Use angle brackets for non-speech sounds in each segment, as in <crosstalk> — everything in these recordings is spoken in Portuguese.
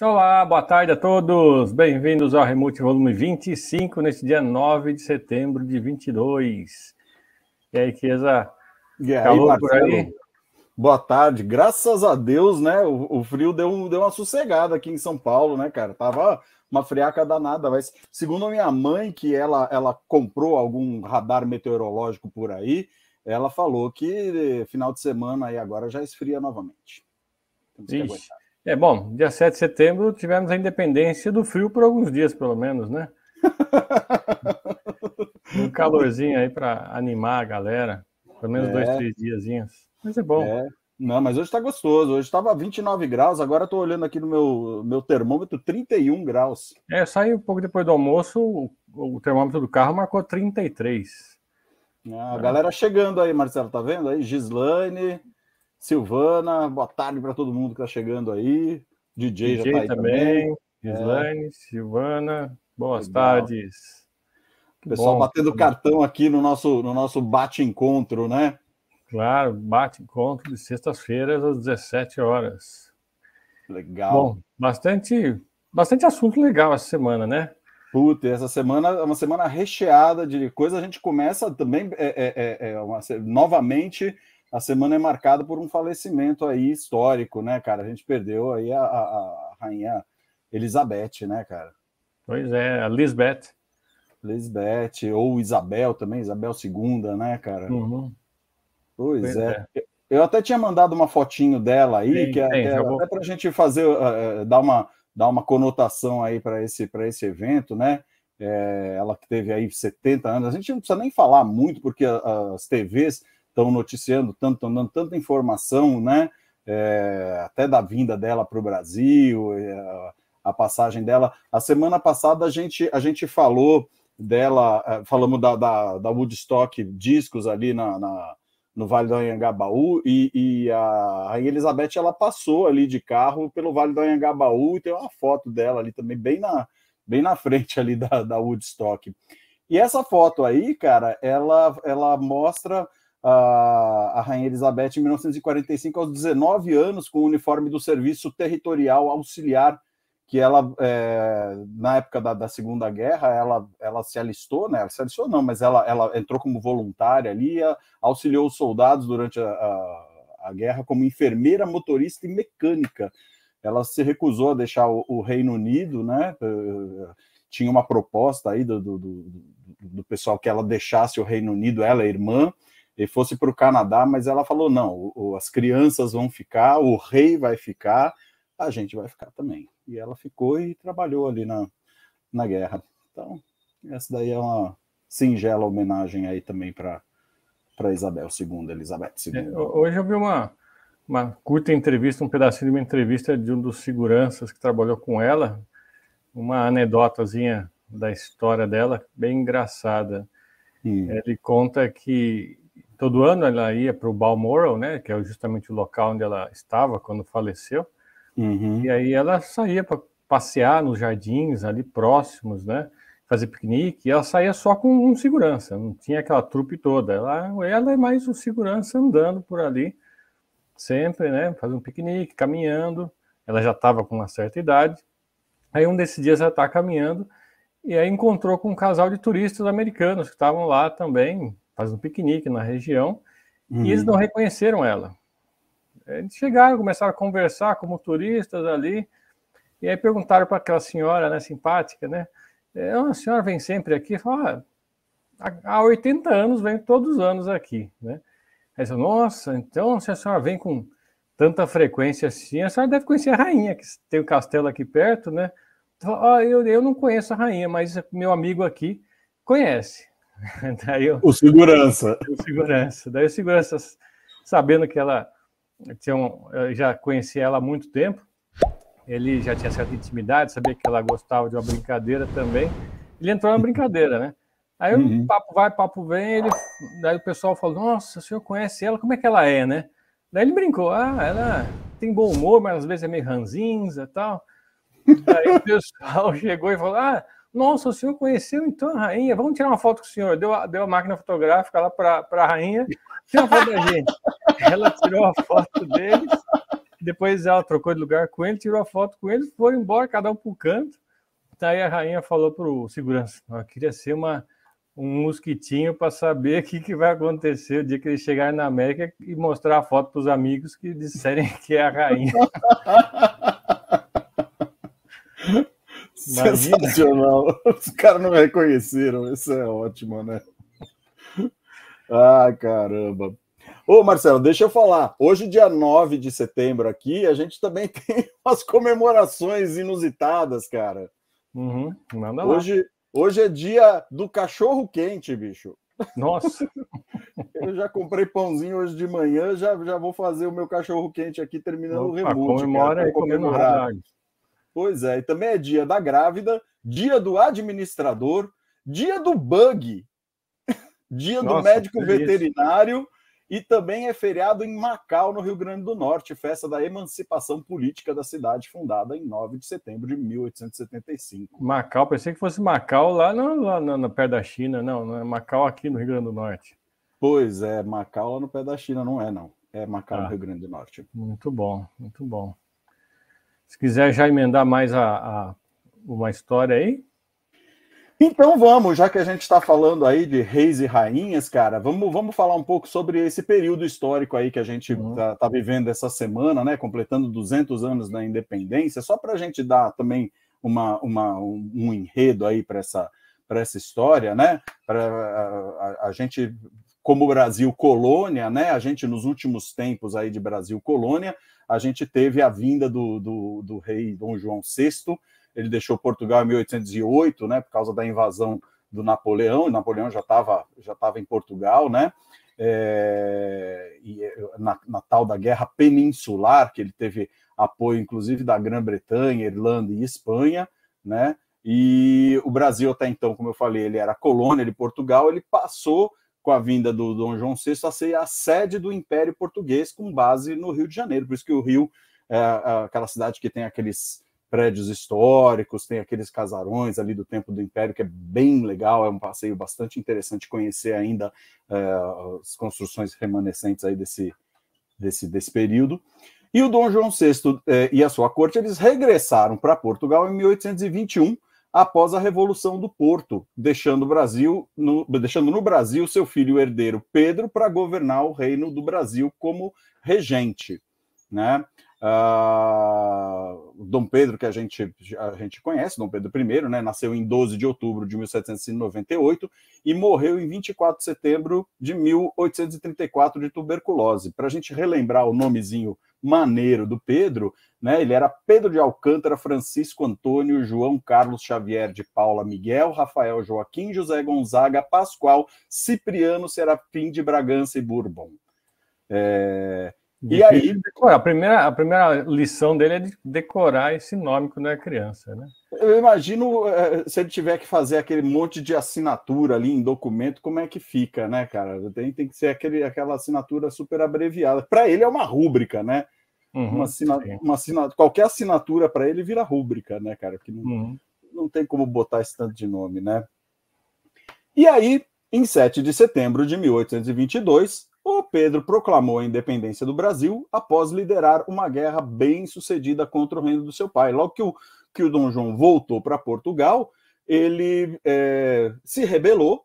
Olá, boa tarde a todos. Bem-vindos ao Remute Volume 25, neste dia 9 de setembro de 22. E aí, Kiesa? E aí, Calor por aí? Boa tarde. Graças a Deus, né? O, o frio deu, deu uma sossegada aqui em São Paulo, né, cara? Tava uma friaca danada, mas segundo a minha mãe, que ela, ela comprou algum radar meteorológico por aí, ela falou que final de semana aí agora já esfria novamente. Temos Ixi. que aguentar. É bom, dia 7 de setembro tivemos a independência do frio por alguns dias, pelo menos, né? <laughs> um calorzinho aí para animar a galera. Pelo menos é. dois, três diazinhos. Mas é bom. É. Não, mas hoje está gostoso. Hoje estava 29 graus, agora estou olhando aqui no meu, meu termômetro, 31 graus. É, saí um pouco depois do almoço, o, o termômetro do carro marcou 33. Ah, a galera chegando aí, Marcelo, tá vendo aí? Gislaine, Silvana, boa tarde para todo mundo que está chegando aí. DJ, DJ já tá também. também. é. Silvana, boas Legal. tardes. O pessoal Bom, batendo também. cartão aqui no nosso, no nosso bate-encontro, né? Claro, bate-encontro de sextas-feiras às 17 horas. Legal. Bom, bastante, bastante assunto legal essa semana, né? Puta, essa semana é uma semana recheada de coisas. A gente começa também é, é, é, é uma, novamente a semana é marcada por um falecimento aí histórico, né, cara? A gente perdeu aí a, a, a rainha Elizabeth, né, cara? Pois é, a Lisbeth. Lisbeth, ou Isabel também, Isabel II, né, cara? Uhum. Pois, pois é. é. Eu até tinha mandado uma fotinho dela aí, sim, que é, sim, vou... até para a gente fazer, uh, dar, uma, dar uma conotação aí para esse, esse evento, né? É, ela que teve aí 70 anos, a gente não precisa nem falar muito, porque as TVs estão noticiando tanto, estão dando tanta informação, né? É, até da vinda dela para o Brasil, é, a passagem dela. A semana passada a gente, a gente falou dela, é, falamos da, da, da, Woodstock Discos ali na, na no Vale do Anhangabaú, e, e, a Rainha Elizabeth ela passou ali de carro pelo Vale do Anhangabaú, e tem uma foto dela ali também, bem na, bem na frente ali da, da Woodstock. E essa foto aí, cara, ela, ela mostra a, a Rainha Elizabeth em 1945, aos 19 anos, com o uniforme do Serviço Territorial Auxiliar, que ela, é, na época da, da, Segunda Guerra, ela, ela se alistou, né? Ela se alistou não, mas ela, ela entrou como voluntária ali, a, auxiliou os soldados durante a, a, a, guerra como enfermeira, motorista e mecânica. Ela se recusou a deixar o, o Reino Unido, né? Eh, eh, tinha uma proposta aí do, do, do, do pessoal que ela deixasse o Reino Unido, ela, a irmã, e fosse para o Canadá, mas ela falou: não, o, as crianças vão ficar, o rei vai ficar, a gente vai ficar também. E ela ficou e trabalhou ali na, na guerra. Então, essa daí é uma singela homenagem aí também para Isabel II, Elizabeth II. É, hoje eu vi uma, uma curta entrevista, um pedacinho de uma entrevista de um dos seguranças que trabalhou com ela, uma anedotazinha da história dela, bem engraçada. Hum. Ele conta que todo ano ela ia para o Balmoral, né, que é justamente o local onde ela estava quando faleceu, uhum. e aí ela saía para passear nos jardins ali próximos, né, fazer piquenique, e ela saía só com um segurança, não tinha aquela trupe toda, ela, ela é mais o um segurança andando por ali, sempre, né, fazer um piquenique, caminhando, ela já estava com uma certa idade, aí um desses dias ela está caminhando, e aí encontrou com um casal de turistas americanos que estavam lá também, faz um piquenique na região, uhum. e eles uhum. não reconheceram ela. Eles chegaram, começaram a conversar como turistas ali, e aí perguntaram para aquela senhora, né, simpática, né? É, a senhora vem sempre aqui? Fala, ah, há 80 anos vem todos os anos aqui, né? Aí eu, nossa, então se a senhora vem com tanta frequência assim, a senhora deve conhecer a rainha, que tem o castelo aqui perto, né? ah, eu, eu não conheço a rainha, mas meu amigo aqui conhece. <laughs> Daí eu, o segurança. O segurança. Daí o segurança, sabendo que ela tinha um, já conhecia ela há muito tempo, ele já tinha certa intimidade, sabia que ela gostava de uma brincadeira também. Ele entrou na brincadeira, né? Aí uhum. papo vai, papo vem, ele, daí o pessoal falou: Nossa, o senhor conhece ela, como é que ela é, né? Daí ele brincou: Ah, ela tem bom humor, mas às vezes é meio ranzinza e tal. Aí o <laughs> pessoal chegou e falou: Ah, nossa, o senhor conheceu então a rainha? Vamos tirar uma foto com o senhor. Deu a, deu a máquina fotográfica lá para a rainha, tira uma foto da gente. <laughs> Ela tirou a foto deles, depois ela trocou de lugar com ele, tirou a foto com ele, foram embora, cada um para o canto. Daí tá a rainha falou para o segurança: Eu queria ser uma, um mosquitinho para saber o que, que vai acontecer o dia que ele chegar na América e mostrar a foto para os amigos que disserem que é a rainha. <laughs> Sensacional. <laughs> Os caras não reconheceram. Isso é ótimo, né? Ah, caramba. Ô, Marcelo, deixa eu falar. Hoje, dia 9 de setembro, aqui, a gente também <laughs> tem umas comemorações inusitadas, cara. Uhum, manda lá. Hoje, hoje é dia do cachorro quente, bicho. Nossa! <laughs> eu já comprei pãozinho hoje de manhã, já, já vou fazer o meu cachorro quente aqui, terminando Opa, o reboot. Comemora cara, aí, comemorar. comemorar. Pois é, e também é dia da grávida, dia do administrador, dia do bug, <laughs> dia Nossa, do médico veterinário e também é feriado em Macau, no Rio Grande do Norte, festa da emancipação política da cidade, fundada em 9 de setembro de 1875. Macau, pensei que fosse Macau lá, lá no, no pé da China, não, não é Macau aqui no Rio Grande do Norte. Pois é, Macau lá no pé da China, não é não, é Macau ah, no Rio Grande do Norte. Muito bom, muito bom. Se quiser já emendar mais a, a uma história aí. Então vamos, já que a gente está falando aí de reis e rainhas, cara, vamos, vamos falar um pouco sobre esse período histórico aí que a gente está uhum. Tá, tá vivendo essa semana, né? Completando 200 anos da independência, só para a gente dar também uma, uma, um, um enredo aí para essa, essa história, né? Para a, a, a, gente como Brasil colônia, né? A gente nos últimos tempos aí de Brasil colônia, a gente teve a vinda do, do, do rei Dom João VI. Ele deixou Portugal em 1808, né? Por causa da invasão do Napoleão. E Napoleão já estava já tava em Portugal, né? É, e, eh, na, na tal da guerra peninsular, que ele teve apoio, inclusive, da Grã-Bretanha, Irlanda e Espanha, né? E o Brasil, até então, como eu falei, ele era colônia de Portugal, ele passou com a vinda do Dom João VI, a ser a sede do Império Português com base no Rio de Janeiro. Por isso que o Rio é, é aquela cidade que tem aqueles prédios históricos, tem aqueles casarões ali do tempo do Império, que é bem legal, é um passeio bastante interessante conhecer ainda é, as construções remanescentes aí desse, desse, desse período. E o Dom João VI é, e a sua corte, eles regressaram para Portugal em 1821, após a Revolução do Porto, deixando, Brasil, no, deixando no Brasil seu filho herdeiro Pedro para governar o reino do Brasil como regente. Né? Ah, Dom Pedro, que a gente, a gente conhece, Dom Pedro I, né, nasceu em 12 de outubro de 1798 e morreu em 24 de setembro de 1834 de tuberculose. Para a gente relembrar o nomezinho maneiro do Pedro, né, ele era Pedro de Alcântara, Francisco Antônio, João Carlos Xavier de Paula Miguel, Rafael Joaquim, José Gonzaga, Pascoal, Cipriano, Serafim de Bragança e Bourbon. É, e aí, A primeira, a primeira lição dele é de decorar esse nome quando é criança, né? Eu imagino eh, se ele tiver que fazer aquele monte de assinatura ali em documento, como é que fica, né, cara? Tem, tem que ser aquele, aquela assinatura super abreviada. Para ele é uma rúbrica, né? Uhum, uma assina, uma assina, qualquer assinatura para ele vira rúbrica, né, cara? Que não, uhum. não tem como botar esse tanto de nome, né? E aí, em 7 de setembro de 1822, o Pedro proclamou a independência do Brasil após liderar uma guerra bem sucedida contra o reino do seu pai. Logo que o, que o Dom João voltou para Portugal, ele é, se rebelou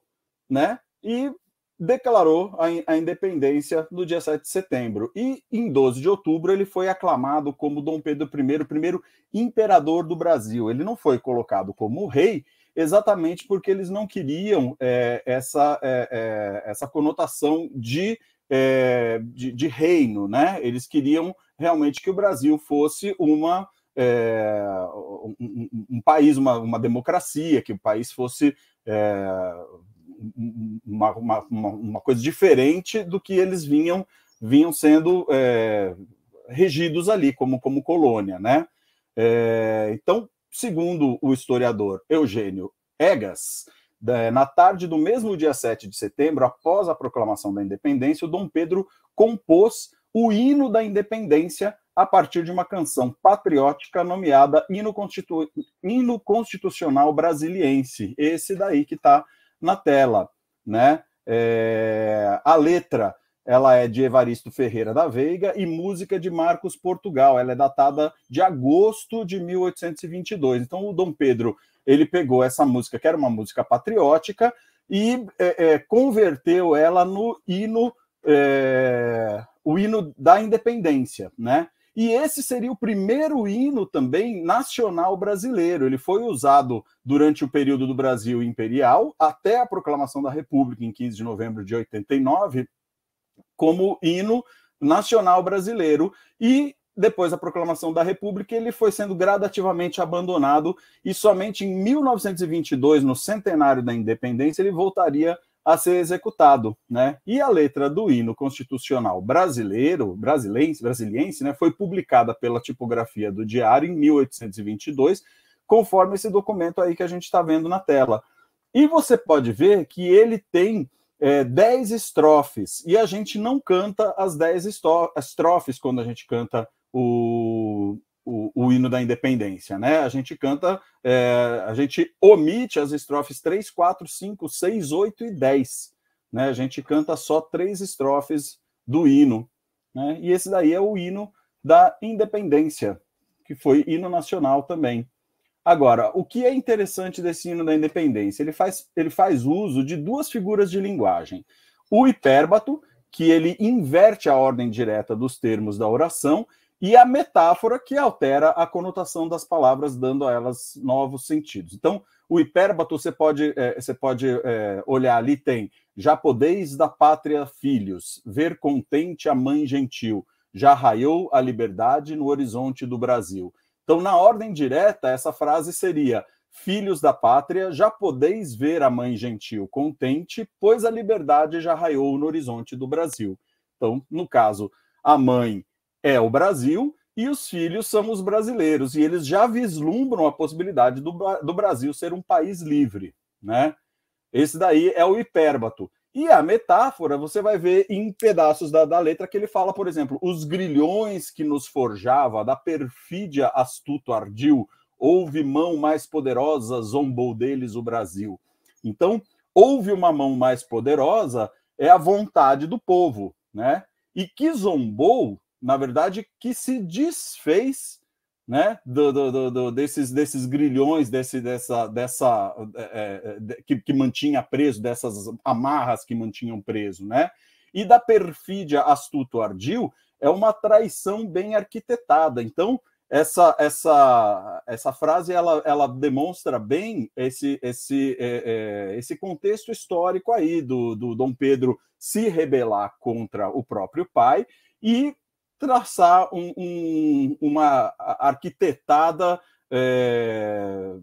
né, e declarou a, a, independência no dia 7 de setembro. E em 12 de outubro ele foi aclamado como Dom Pedro I, primeiro imperador do Brasil. Ele não foi colocado como rei, exatamente porque eles não queriam é, essa, é, é essa conotação de, é, de, de, reino, né? Eles queriam realmente que o Brasil fosse uma. É, um, um, país, uma, uma democracia, que o país fosse uma, uma, uma, coisa diferente do que eles vinham vinham sendo é, regidos ali como, como colônia, né? É, então Segundo o historiador Eugênio Egas, na tarde do mesmo dia 7 de setembro, após a proclamação da independência, o Dom Pedro compôs o hino da independência a partir de uma canção patriótica nomeada Hino, Constitu... hino Constitucional Brasiliense. Esse daí que está na tela, né? É... A letra ela é de Evaristo Ferreira da Veiga e música de Marcos Portugal. Ela é datada de agosto de 1822. Então, o Dom Pedro ele pegou essa música, que era uma música patriótica, e é, é, converteu ela no hino, é, o hino da independência, né? E esse seria o primeiro hino também nacional brasileiro. Ele foi usado durante o período do Brasil Imperial até a proclamação da República em 15 de novembro de 89 como hino nacional brasileiro e depois da proclamação da República, ele foi sendo gradativamente abandonado e somente em 1922, no centenário da independência, ele voltaria a ser executado, né? E a letra do hino constitucional brasileiro, brasilense, brasiliense, né, foi publicada pela tipografia do Diário em 1822, conforme esse documento aí que a gente está vendo na tela. E você pode ver que ele tem é, 10 estrofes e a gente não canta as 10 estrofes quando a gente canta o, o, o, hino da independência, né? A gente canta, é, a gente omite as estrofes 3, 4, 5, 6, 8 e 10, né? A gente canta só três estrofes do hino, né? E esse daí é o hino da independência, que foi hino nacional também. Agora, o que é interessante desse hino da independência? Ele faz, ele faz uso de duas figuras de linguagem. O hipérbato, que ele inverte a ordem direta dos termos da oração, e a metáfora, que altera a conotação das palavras, dando a elas novos sentidos. Então, o hipérbato, você pode, é, você pode é, olhar ali, tem já podeis da pátria filhos, ver contente a mãe gentil, já raiou a liberdade no horizonte do Brasil então, na ordem direta, essa frase seria: Filhos da pátria, já podeis ver a mãe gentil contente, pois a liberdade já raiou no horizonte do Brasil. Então, no caso, a mãe é o Brasil e os filhos são os brasileiros, e eles já vislumbram a possibilidade do, do Brasil ser um país livre, né? Esse daí é o hipérbato. E a metáfora você vai ver em pedaços da, da letra que ele fala, por exemplo, os grilhões que nos forjava, da perfídia astuto ardil, houve mão mais poderosa, zombou deles o Brasil. Então, houve uma mão mais poderosa é a vontade do povo, né? E que zombou, na verdade, que se desfez né? Do, do, do, desses, desses grilhões, desse, dessa, dessa é, é, é que, que mantinha preso, dessas amarras que mantinham preso, né? E da perfídia astuto ardil é uma traição bem arquitetada. Então, essa, essa, essa frase ela, ela demonstra bem esse, esse, é, é, esse contexto histórico aí do, do Dom Pedro se rebelar contra o próprio pai e traçar um, um, uma arquitetada é,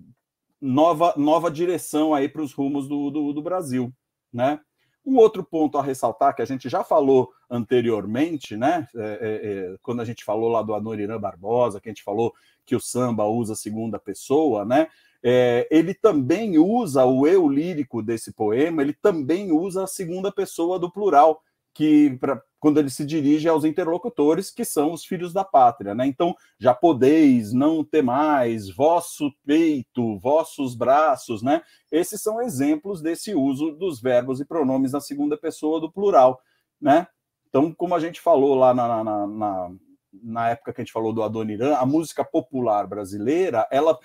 nova, nova direção aí para os rumos do, do, do, Brasil, né? Um outro ponto a ressaltar que a gente já falou anteriormente, né? É, é, é quando a gente falou lá do Anoriran Barbosa, que a gente falou que o samba usa segunda pessoa, né? É, ele também usa o eu lírico desse poema, ele também usa a segunda pessoa do plural, que pra, quando ele se dirige aos interlocutores que são os filhos da pátria, né? Então, já podeis, não temais, vosso peito, vossos braços, né? Esses são exemplos desse uso dos verbos e pronomes na segunda pessoa do plural, né? Então, como a gente falou lá na, na, na, na época que a gente falou do Adoniran, a música popular brasileira, ela,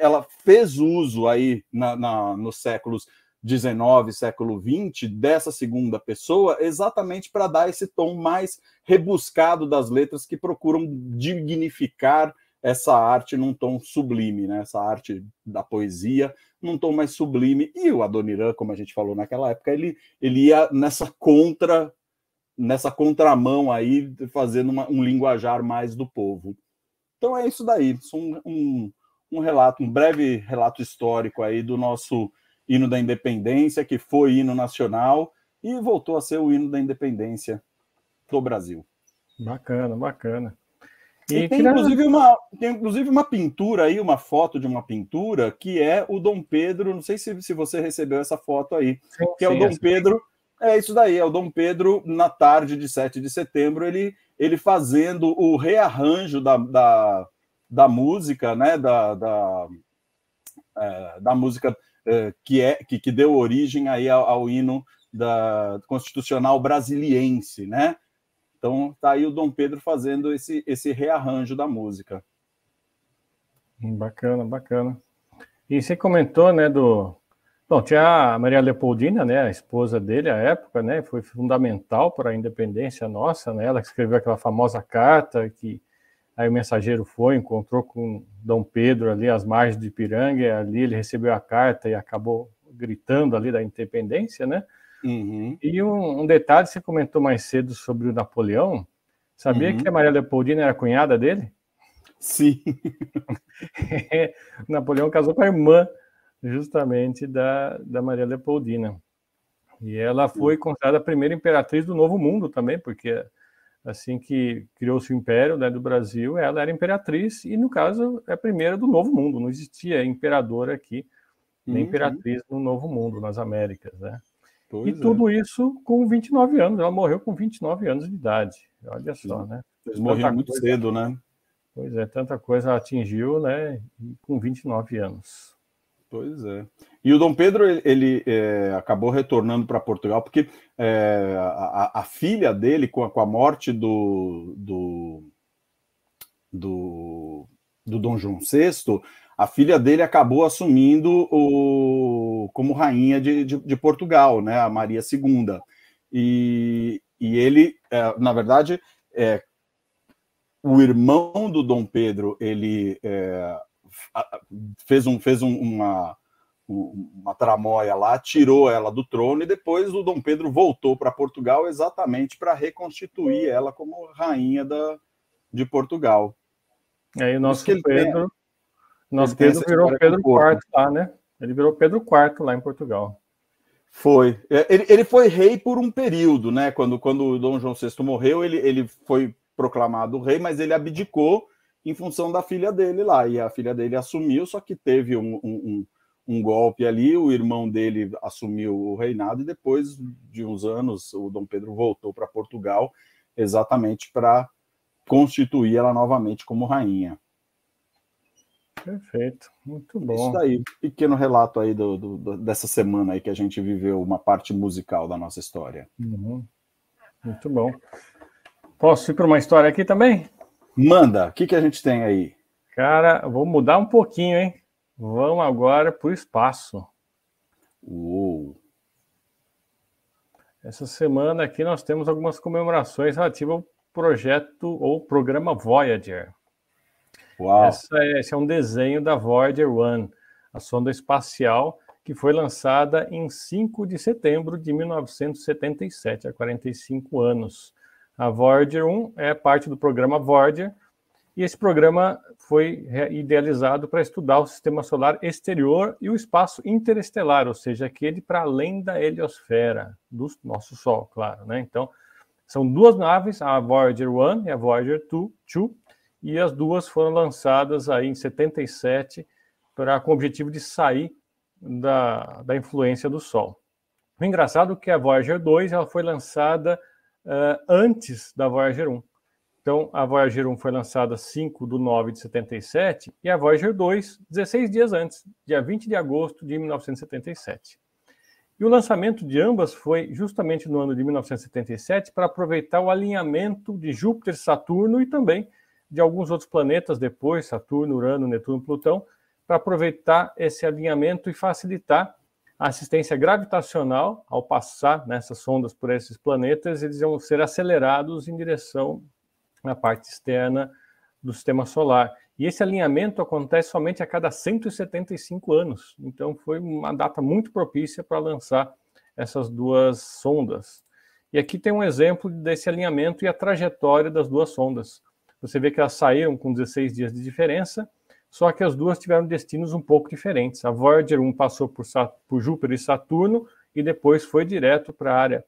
ela fez uso aí na, na, nos séculos XIX, século XX, dessa segunda pessoa, exatamente para dar esse tom mais rebuscado das letras que procuram dignificar essa arte num tom sublime, né? essa arte da poesia num tom mais sublime. E o Adoniran, como a gente falou naquela época, ele, ele ia nessa contra nessa contramão aí, fazendo uma, um linguajar mais do povo. Então é isso daí, é um, um, um relato, um breve relato histórico aí do nosso hino da independência, que foi hino nacional e voltou a ser o hino da independência do Brasil. Bacana, bacana. E, e tem, inclusive, uma, tem inclusive uma pintura aí, uma foto de uma pintura, que é o Dom Pedro. Não sei se, se você recebeu essa foto aí, sim, que é o Dom Pedro. É isso daí, é o Dom Pedro, na tarde de 7 de setembro, ele, ele fazendo o rearranjo da, da, da música, né? Da, da, é, da música eh, que, é, que, que, deu origem aí ao, ao hino da, constitucional brasiliense, né? Então tá aí o Dom Pedro fazendo esse, esse rearranjo da música. Hum, bacana, bacana. E você comentou, né, do... Bom, tinha a Maria Leopoldina, né, a esposa dele à época, né, foi fundamental para a independência nossa, né, ela escreveu aquela famosa carta que Aí o mensageiro foi, encontrou com Dom Pedro ali às margens de Ipiranga, ali ele recebeu a carta e acabou gritando ali da independência, né? Uhum. E um, um, detalhe, você comentou mais cedo sobre o Napoleão. Sabia uhum. que a Maria Leopoldina era cunhada dele? Sim. <laughs> Napoleão casou com a irmã, justamente, da, da Maria Leopoldina. E ela foi considerada a primeira imperatriz do Novo Mundo também, porque assim que criou-se o império né, do Brasil, ela era imperatriz e, no caso, é a primeira do Novo Mundo. Não existia imperador aqui, nem uhum. imperatriz no Novo Mundo, nas Américas, né? Pois e é. tudo isso com 29 anos. Ela morreu com 29 anos de idade. Olha só, né? Eles morreram muito coisa, cedo, né? Pois é, tanta coisa atingiu, né? com 29 anos. Pois é. E o Dom Pedro ele, ele é, acabou retornando para Portugal porque é, a, a, filha dele com a, com a morte do, do do, do Dom João VI, a filha dele acabou assumindo o, como rainha de, de, de Portugal, né, a Maria II. E, e ele, é, na verdade, é, o irmão do Dom Pedro, ele é, fez, um, fez um, uma, uma tramóia lá, tirou ela do trono e depois o Dom Pedro voltou para Portugal exatamente para reconstituir ela como rainha da, de Portugal. E aí o nosso Pedro, né? tem, nosso Pedro virou Pedro IV lá, né? Ele virou Pedro IV lá em Portugal. Foi. É, ele, ele foi rei por um período, né? Quando, quando o Dom João VI morreu, ele, ele foi proclamado rei, mas ele abdicou em função da filha dele lá. E a filha dele assumiu, só que teve um, um, um golpe ali, o irmão dele assumiu o reinado, e depois de uns anos o Dom Pedro voltou para Portugal exatamente para constituir ela novamente como rainha. Perfeito, muito é bom. Isso daí, pequeno relato aí do, do, dessa semana aí que a gente viveu uma parte musical da nossa história. Uhum. Muito bom. Posso ir para uma história aqui também? Manda, o que, que a gente tem aí? Cara, vou mudar um pouquinho, hein? Vamos agora para o espaço. Uou! Essa semana aqui nós temos algumas comemorações relativas ao projeto ou programa Voyager. Uau! Essa, é, esse é um desenho da Voyager 1, a sonda espacial que foi lançada em 5 de setembro de 1977, há 45 anos. A Voyager 1 é parte do programa Voyager, e esse programa foi idealizado para estudar o sistema solar exterior e o espaço interestelar, ou seja, aquele para além da heliosfera, do nosso Sol, claro. Né? Então, são duas naves, a Voyager 1 e a Voyager 2, e as duas foram lançadas aí em 77 para com o objetivo de sair da, da influência do Sol. O engraçado é que a Voyager 2 ela foi lançada uh, antes da Voyager 1. Então, a Voyager 1 foi lançada 5 de 9 de 77 e a Voyager 2, 16 dias antes, dia 20 de agosto de 1977. E o lançamento de ambas foi justamente no ano de 1977 para aproveitar o alinhamento de Júpiter, Saturno e também de alguns outros planetas depois, Saturno, Urano, Netuno, Plutão, para aproveitar esse alinhamento e facilitar assistência gravitacional, ao passar nessas sondas por esses planetas, eles iam ser acelerados em direção à parte externa do sistema solar. E esse alinhamento acontece somente a cada 175 anos. Então, foi uma data muito propícia para lançar essas duas sondas. E aqui tem um exemplo desse alinhamento e a trajetória das duas sondas. Você vê que elas saíram com 16 dias de diferença só que as duas tiveram destinos um pouco diferentes. A Voyager 1 passou por, por Júpiter e Saturno e depois foi direto para a área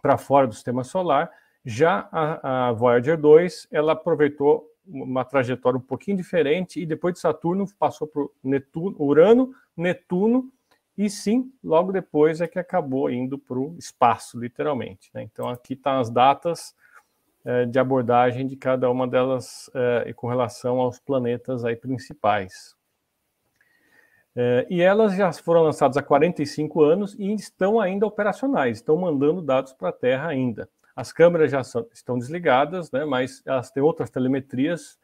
para fora do sistema solar. Já a, a, Voyager 2, ela aproveitou uma trajetória um pouquinho diferente e depois de Saturno passou por Netuno, Urano, Netuno e sim, logo depois é que acabou indo para o espaço, literalmente. Né? Então aqui estão tá as datas é, de abordagem de cada uma delas é, e com relação aos planetas aí principais. É, e elas já foram lançadas há 45 anos e estão ainda operacionais, estão mandando dados para a Terra ainda. As câmeras já são, estão desligadas, né, mas elas têm outras telemetrias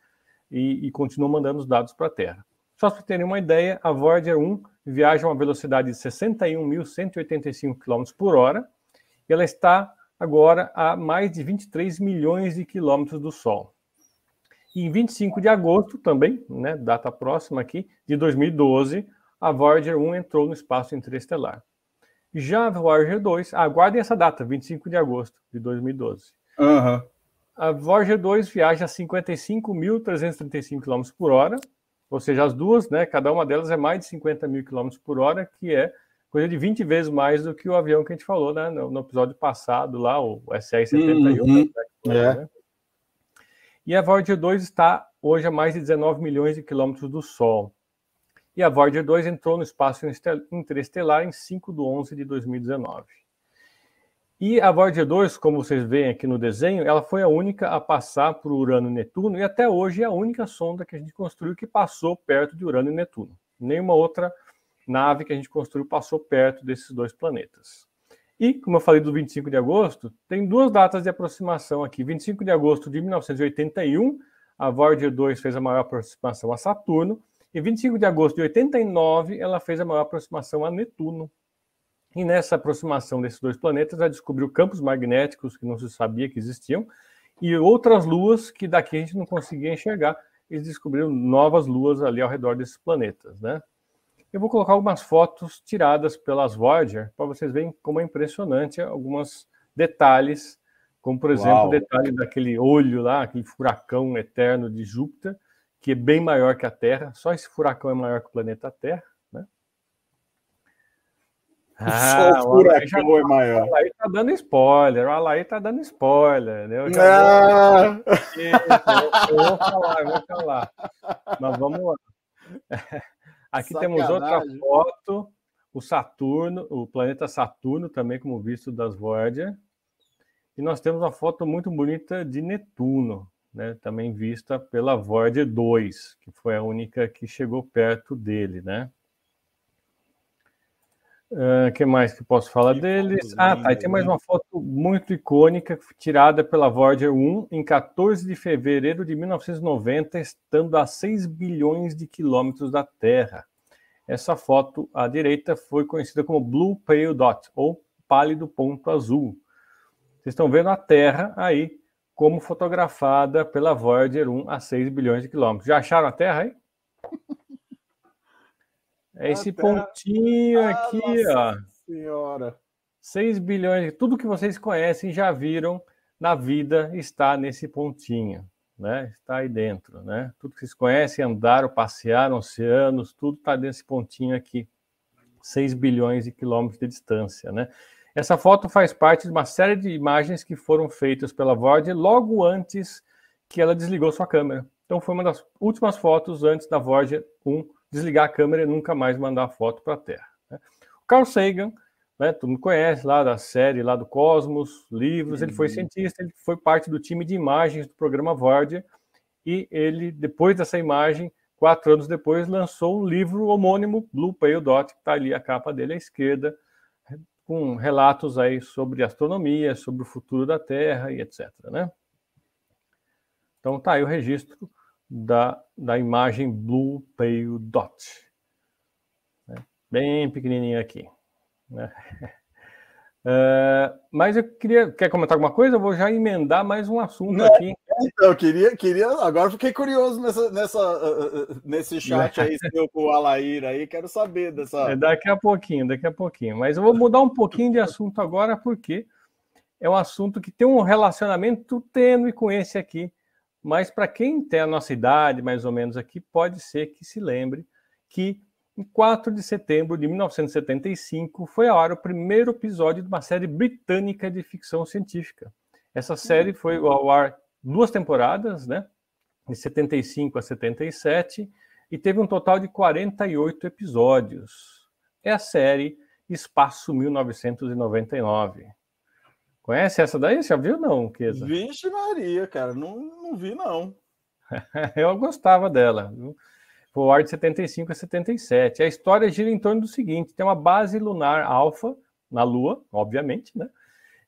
e, e continuam mandando os dados para a Terra. Só para terem uma ideia, a Voyager 1 viaja a uma velocidade de 61.185 km por hora e ela está agora a mais de 23 milhões de quilômetros do Sol. E em 25 de agosto, também, né, data próxima aqui, de 2012, a Voyager 1 entrou no espaço interestelar. Já a Voyager 2, aguardem essa data, 25 de agosto de 2012. Uhum. A Voyager 2 viaja a 55.335 km por hora, ou seja, as duas, né, cada uma delas é mais de 50 mil km por hora, que é coisa de 20 vezes mais do que o avião que a gente falou né, no, no episódio passado, lá, o SR-71. Uhum. Né? É. Né? E a Voyager 2 está hoje a mais de 19 milhões de quilômetros do Sol. E a Voyager 2 entrou no espaço interestelar em 5 de 11 de 2019. E a Voyager 2, como vocês veem aqui no desenho, ela foi a única a passar por Urano e Netuno, e até hoje é a única sonda que a gente construiu que passou perto de Urano e Netuno. Nenhuma outra nave que a gente construiu passou perto desses dois planetas. E, como eu falei do 25 de agosto, tem duas datas de aproximação aqui. 25 de agosto de 1981, a Voyager 2 fez a maior aproximação a Saturno, e 25 de agosto de 89, ela fez a maior aproximação a Netuno. E nessa aproximação desses dois planetas, ela descobriu campos magnéticos que não se sabia que existiam, e outras luas que daqui a gente não conseguia enxergar. Eles descobriram novas luas ali ao redor desses planetas, né? Eu vou colocar algumas fotos tiradas pelas Voyager para vocês verem como é impressionante alguns detalhes, como por exemplo Uau. o detalhe daquele olho lá, aquele furacão eterno de Júpiter, que é bem maior que a Terra. Só esse furacão é maior que o planeta Terra. Né? Ah, Só o furacão já, é tá- maior. O Alaí tá dando spoiler, o Alaí tá dando spoiler. Né? Eu, vou, ah! eu, vou, falar, eu vou falar. Mas vamos lá. <laughs> Aqui Sacanagem. temos outra foto, o Saturno, o planeta Saturno, também como visto das Voyager. E nós temos uma foto muito bonita de Netuno, né, também vista pela Voyager 2, que foi a única que chegou perto dele, né? Uh, que mais que posso falar deles? Ah, tá. E tem mais uma foto muito icônica tirada pela Voyager 1 em 14 de fevereiro de 1990, estando a 6 bilhões de quilômetros da Terra. Essa foto à direita foi conhecida como Blue Pale Dot, ou pálido ponto azul. Vocês estão vendo a Terra aí como fotografada pela Voyager 1 a 6 bilhões de quilômetros. Já acharam a Terra aí? <laughs> É esse Até... pontinho ah, aqui, ah, ó. Senhora. 6 bilhões, tudo que vocês conhecem, já viram na vida, está nesse pontinho, né? Está aí dentro, né? Tudo que vocês conhecem, andaram, passearam, oceanos, tudo está nesse pontinho aqui. 6 bilhões de quilômetros de distância, né? Essa foto faz parte de uma série de imagens que foram feitas pela Voyager logo antes que ela desligou sua câmera. Então foi uma das últimas fotos antes da Voyager 1 desligar a câmera e nunca mais mandar foto para a Terra. Né? O Carl Sagan, né, todo mundo conhece lá da série lá do Cosmos, livros, uhum. ele foi uhum. cientista, ele foi parte do time de imagens do programa Voyager e ele, depois dessa imagem, quatro anos depois, lançou um livro homônimo, Blue Pale Dot, que está ali a capa dele à esquerda, com relatos aí sobre astronomia, sobre o futuro da Terra e etc. Né? Então tá aí o registro da, da imagem Blue Pale Dot. Né? Bem pequenininha aqui. Né? Uh, <laughs> mas eu queria. Quer comentar alguma coisa? Eu vou já emendar mais um assunto Não, aqui. Então, eu queria, queria. Agora fiquei curioso nessa, nessa, uh, nesse <laughs> chat aí seu com o Alair aí. Quero saber dessa. É daqui a pouquinho, daqui a pouquinho. Mas eu vou mudar um pouquinho de assunto agora, porque é um assunto que tem um relacionamento tênue com esse aqui, mas para quem tem a nossa idade, mais ou menos aqui, pode ser que se lembre que em 4 de setembro de 1975 foi ao ar o primeiro episódio de uma série britânica de ficção científica. Essa hum. série foi ao ar duas temporadas, né? De 75 a 77, e teve um total de 48 episódios. É a série Espaço 1999. Conhece essa daí? Já viu não, Kesa? Vixe Maria, cara, não, não vi não. <laughs> eu gostava dela. Foi o ar de 75 a 77. A história gira em torno do seguinte: tem uma base lunar alfa na Lua, obviamente, né?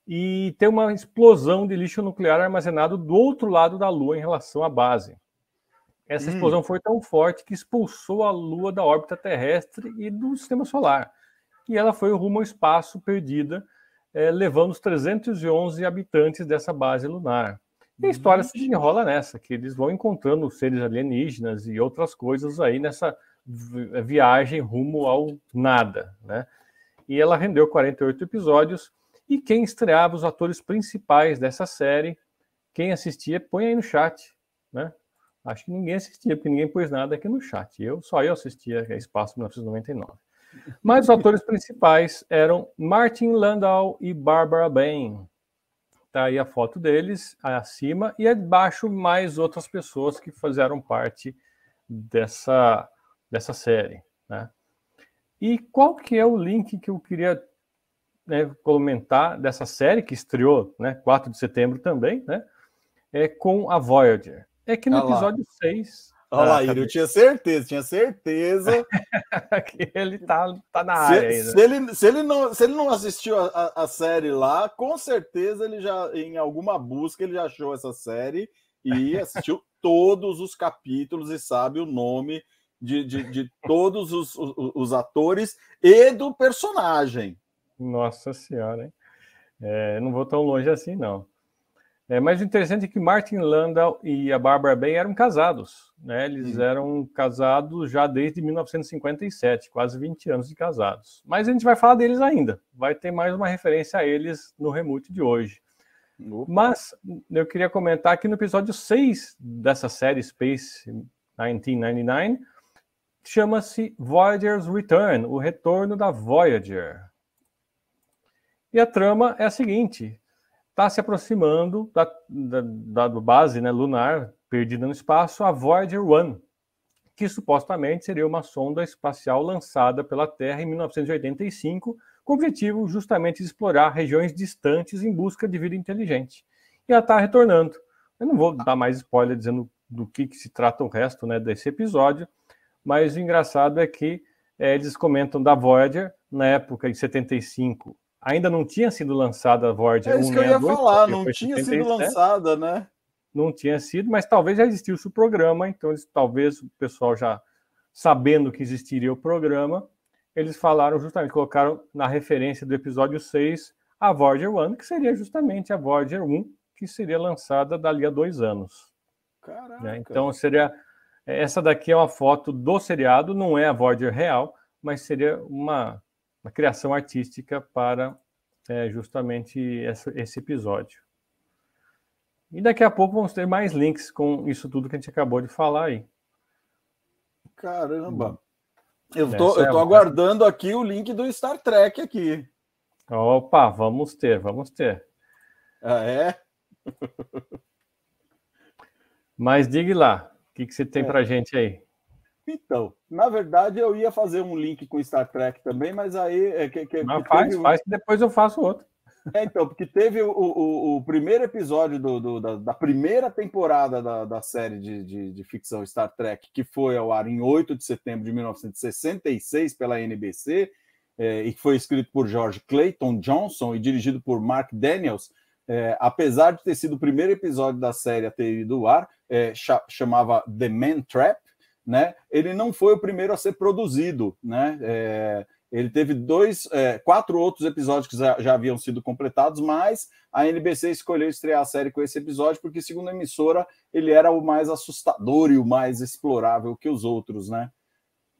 E tem uma explosão de lixo nuclear armazenado do outro lado da Lua em relação à base. Essa hum. explosão foi tão forte que expulsou a Lua da órbita terrestre e do sistema solar. E ela foi rumo ao espaço perdida é, levando os 311 habitantes dessa base lunar. E a história se enrola nessa, que eles vão encontrando seres alienígenas e outras coisas aí nessa viagem rumo ao nada, né? E ela rendeu 48 episódios e quem estreava os atores principais dessa série, quem assistia, põe aí no chat, né? Acho que ninguém assistia, porque ninguém pôs nada aqui no chat. Eu só eu assistia é Espaço 1999. Mas os atores principais eram Martin Landau e Barbara Bain. Tá aí a foto deles acima e abaixo mais outras pessoas que fizeram parte dessa, dessa série, né? E qual que é o link que eu queria né, comentar dessa série que estreou, né, 4 de setembro também, né? É com a Voyager. É que no ah episódio 6 Olha lá, ah, eu tinha certeza, tinha certeza. <laughs> que ele tá, tá na se, área ainda. Né? Se ele, se, ele não, se ele não assistiu a, a, série lá, com certeza ele já, em alguma busca, ele já achou essa série e <laughs> assistiu todos os capítulos e sabe o nome de, de, de todos os, os, os, atores e do personagem. Nossa Senhora, hein? É, não vou tão longe assim, não. É, mas o interessante é que Martin Landau e a Barbara Bay eram casados, né? Eles uhum. eram casados já desde 1957, quase 20 anos de casados. Mas a gente vai falar deles ainda, vai ter mais uma referência a eles no remute de hoje. Uhum. Mas eu queria comentar que no episódio 6 dessa série Space 1999 chama-se Voyager's Return, o retorno da Voyager. E a trama é a seguinte: está se aproximando da, da, da, base né, lunar perdida no espaço, a Voyager 1, que supostamente seria uma sonda espacial lançada pela Terra em 1985, com o objetivo justamente de explorar regiões distantes em busca de vida inteligente. E ela está retornando. Eu não vou tá. dar mais spoiler dizendo do que, que se trata o resto né, desse episódio, mas o engraçado é que é, eles comentam da Voyager, na época, em 75, ainda não tinha sido lançada a Voyager É isso que eu né, ia falar, não tinha sido lançada, né? Não tinha sido, mas talvez já existisse o programa, então eles, talvez o pessoal já sabendo que existiria o programa, eles falaram justamente, colocaram na referência do episódio 6 a Voyager 1, que seria justamente a Voyager 1, que seria lançada dali a dois anos. Caraca. Né? Então seria. Essa daqui é uma foto do seriado, não é a Voyager real, mas seria uma uma criação artística para é, justamente essa, esse episódio. E daqui a pouco vamos ter mais links com isso tudo que a gente acabou de falar aí. Caramba! Hum. Eu estou é aguardando aqui o link do Star Trek aqui. Opa, vamos ter, vamos ter. Ah, é? Mas diga lá, o que, que você tem é. para gente aí? Então, na verdade, eu ia fazer um link com Star Trek também, mas aí. É, que, que, que faz, faz, e depois eu faço outro. É, então, porque teve o, o, o primeiro episódio do, do, da, da, primeira temporada da, da série de, de, de, ficção Star Trek, que foi ao ar em 8 de setembro de 1966 pela NBC, é, e que foi escrito por George Clayton Johnson e dirigido por Mark Daniels. É, apesar de ter sido o primeiro episódio da série a ter ido ao ar, é, chamava The Man Trap, né, ele não foi o primeiro a ser produzido, né? É, ele teve dois, é, quatro outros episódios que já, já, haviam sido completados, mas a NBC escolheu estrear a série com esse episódio porque, segundo a emissora, ele era o mais assustador e o mais explorável que os outros, né?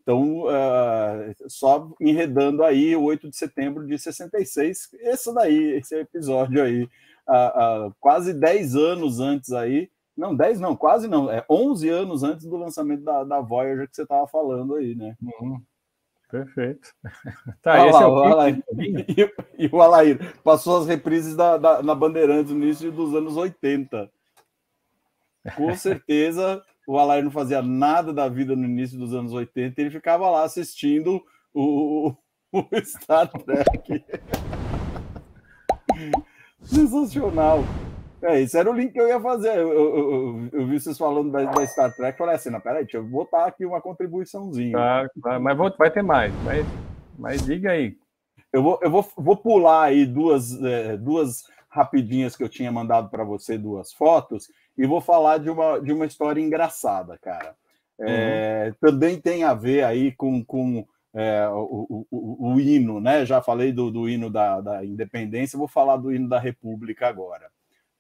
Então, uh, só enredando aí o 8 de setembro de 66, esse daí, esse episódio aí, uh, uh, quase 10 anos antes aí, não, 10 não, quase não. É 11 anos antes do lançamento da, da Voyager que você estava falando aí, né? Uhum. Perfeito. <laughs> Tá, esse lá, é o, o Alair. E, <laughs> e, o Alair passou as reprises da, da, na Bandeirantes no início dos anos 80. Com <laughs> certeza, o Alair não fazia nada da vida no início dos anos 80 ele ficava lá assistindo o, o, o Star Trek. Sensacional. É, esse era o link que eu ia fazer. Eu, eu, eu, eu vi vocês falando da, da Star Trek, falei assim, não, peraí, deixa eu botar aqui uma contribuiçãozinha. Claro, tá, tá, mas vou, vai ter mais, mas, mas diga aí. Eu vou, eu vou, vou pular aí duas, é, duas rapidinhas que eu tinha mandado para você, duas fotos, e vou falar de uma, de uma história engraçada, cara. É, uhum. Também tem a ver aí com, com é, o, o, o, hino, né? Já falei do, do hino da, da independência, vou falar do hino da república agora.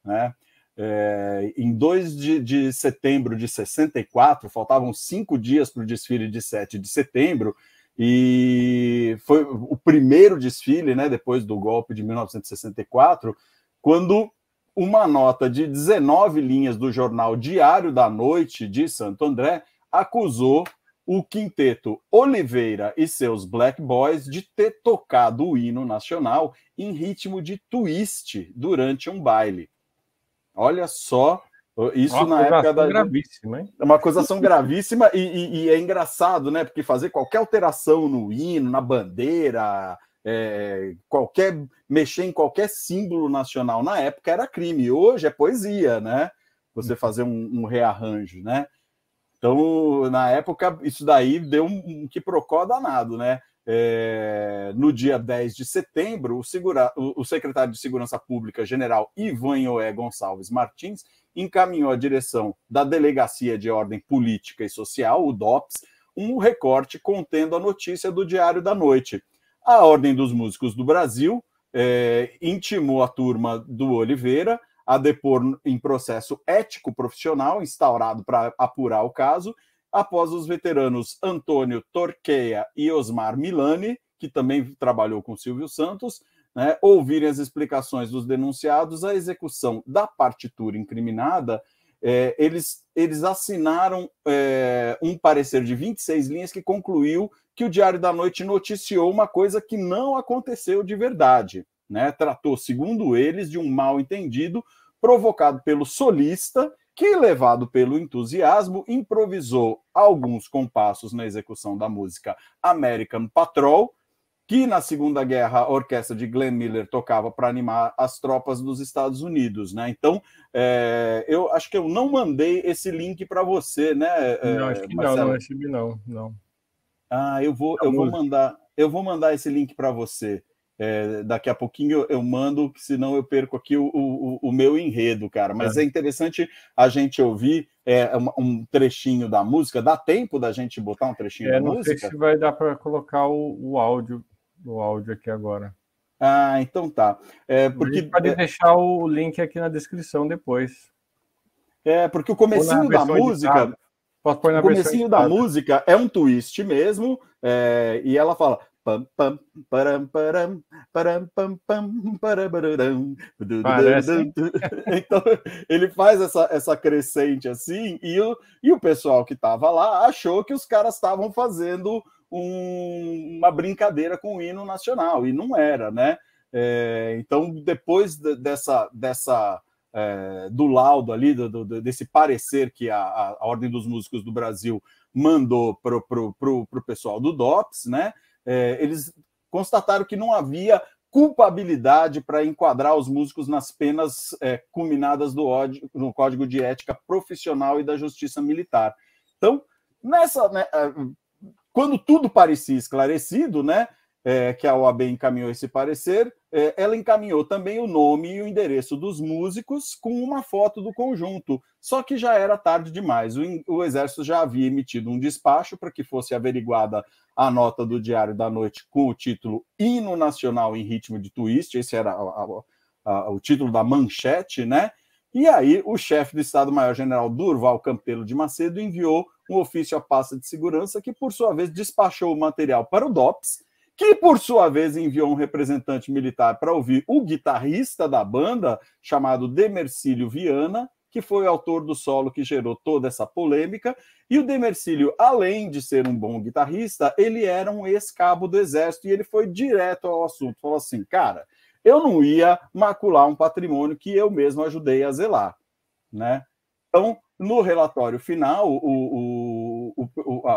Né? É, em 2 de, de setembro de 64, faltavam cinco dias para o desfile de 7 de setembro, e foi o primeiro desfile, né, depois do golpe de 1964, quando uma nota de 19 linhas do jornal Diário da Noite de Santo André acusou o quinteto Oliveira e seus Black Boys de ter tocado o hino nacional em ritmo de twist durante um baile. Olha só, isso na época da. Gravíssima, hein? É uma acusação gravíssima e, e, e, é engraçado, né? Porque fazer qualquer alteração no hino, na bandeira, é, qualquer mexer em qualquer símbolo nacional na época era crime. Hoje é poesia, né? Você uhum. fazer um, um rearranjo, né? Então, na época, isso daí deu um, um que procó danado, né? É, no dia 10 de setembro, o, segura, o, o secretário de Segurança Pública, general Ivan Ioé Gonçalves Martins, encaminhou à direção da Delegacia de Ordem Política e Social, o DOPS, um recorte contendo a notícia do Diário da Noite. A Ordem dos Músicos do Brasil é, intimou a turma do Oliveira a depor em processo ético profissional instaurado para apurar o caso após os veteranos Antônio Torqueia e Osmar Milani, que também trabalhou com Silvio Santos, né, ouvirem as explicações dos denunciados, a execução da partitura incriminada, é, eles, eles assinaram é, um parecer de 26 linhas que concluiu que o Diário da Noite noticiou uma coisa que não aconteceu de verdade. Né? Tratou, segundo eles, de um mal entendido provocado pelo solista que, levado pelo entusiasmo, improvisou alguns compassos na execução da música American Patrol, que na Segunda Guerra a orquestra de Glenn Miller tocava para animar as tropas dos Estados Unidos, né? Então, é, eu acho que eu não mandei esse link para você, né? É, não, acho que Marcelo? não, não recebi não, não. Ah, eu vou, eu vou mandar, eu vou mandar esse link para você. É, daqui a pouquinho eu, mando, senão eu perco aqui o, o, o meu enredo, cara. Mas é, é interessante a gente ouvir é, um, um, trechinho da música. Dá tempo da gente botar um trechinho é, da não música? Não sei se vai dar para colocar o, o, áudio, o áudio aqui agora. Ah, então tá. É, porque pode é deixar o link aqui na descrição depois. É porque o comecinho da música. Posso pôr na o comecinho da música é um twist mesmo, é, e ela fala: Parece. Então, ele faz essa, essa crescente assim, e o, e o pessoal que estava lá achou que os caras estavam fazendo um, uma brincadeira com o hino nacional, e não era, né? É, então, depois dessa, dessa é, do laudo ali, do, do, desse parecer que a, a Ordem dos Músicos do Brasil mandou para o pessoal do DOPS, né? é, eles constataram que não havia culpabilidade para enquadrar os músicos nas penas é, culminadas do ódio, no Código de Ética Profissional e da Justiça Militar. Então, nessa, né, é, quando tudo parecia esclarecido, né, é, que a OAB encaminhou esse parecer, é, ela encaminhou também o nome e o endereço dos músicos com uma foto do conjunto. Só que já era tarde demais. O, o Exército já havia emitido um despacho para que fosse averiguada a nota do Diário da Noite com o título Hino Nacional em Ritmo de Twist. Esse era a, a, a, o título da manchete, né? E aí, o chefe do Estado-Maior General Durval Campelo de Macedo enviou um ofício à pasta de segurança que, por sua vez, despachou o material para o DOPS que por sua vez enviou um representante militar para ouvir o guitarrista da banda, chamado Demercílio Viana, que foi o autor do solo que gerou toda essa polêmica. E o Demercílio, além de ser um bom guitarrista, ele era um ex-cabo do Exército e ele foi direto ao assunto. Falou assim, cara, eu não ia macular um patrimônio que eu mesmo ajudei a zelar, né? Então, no relatório final, o, o, o,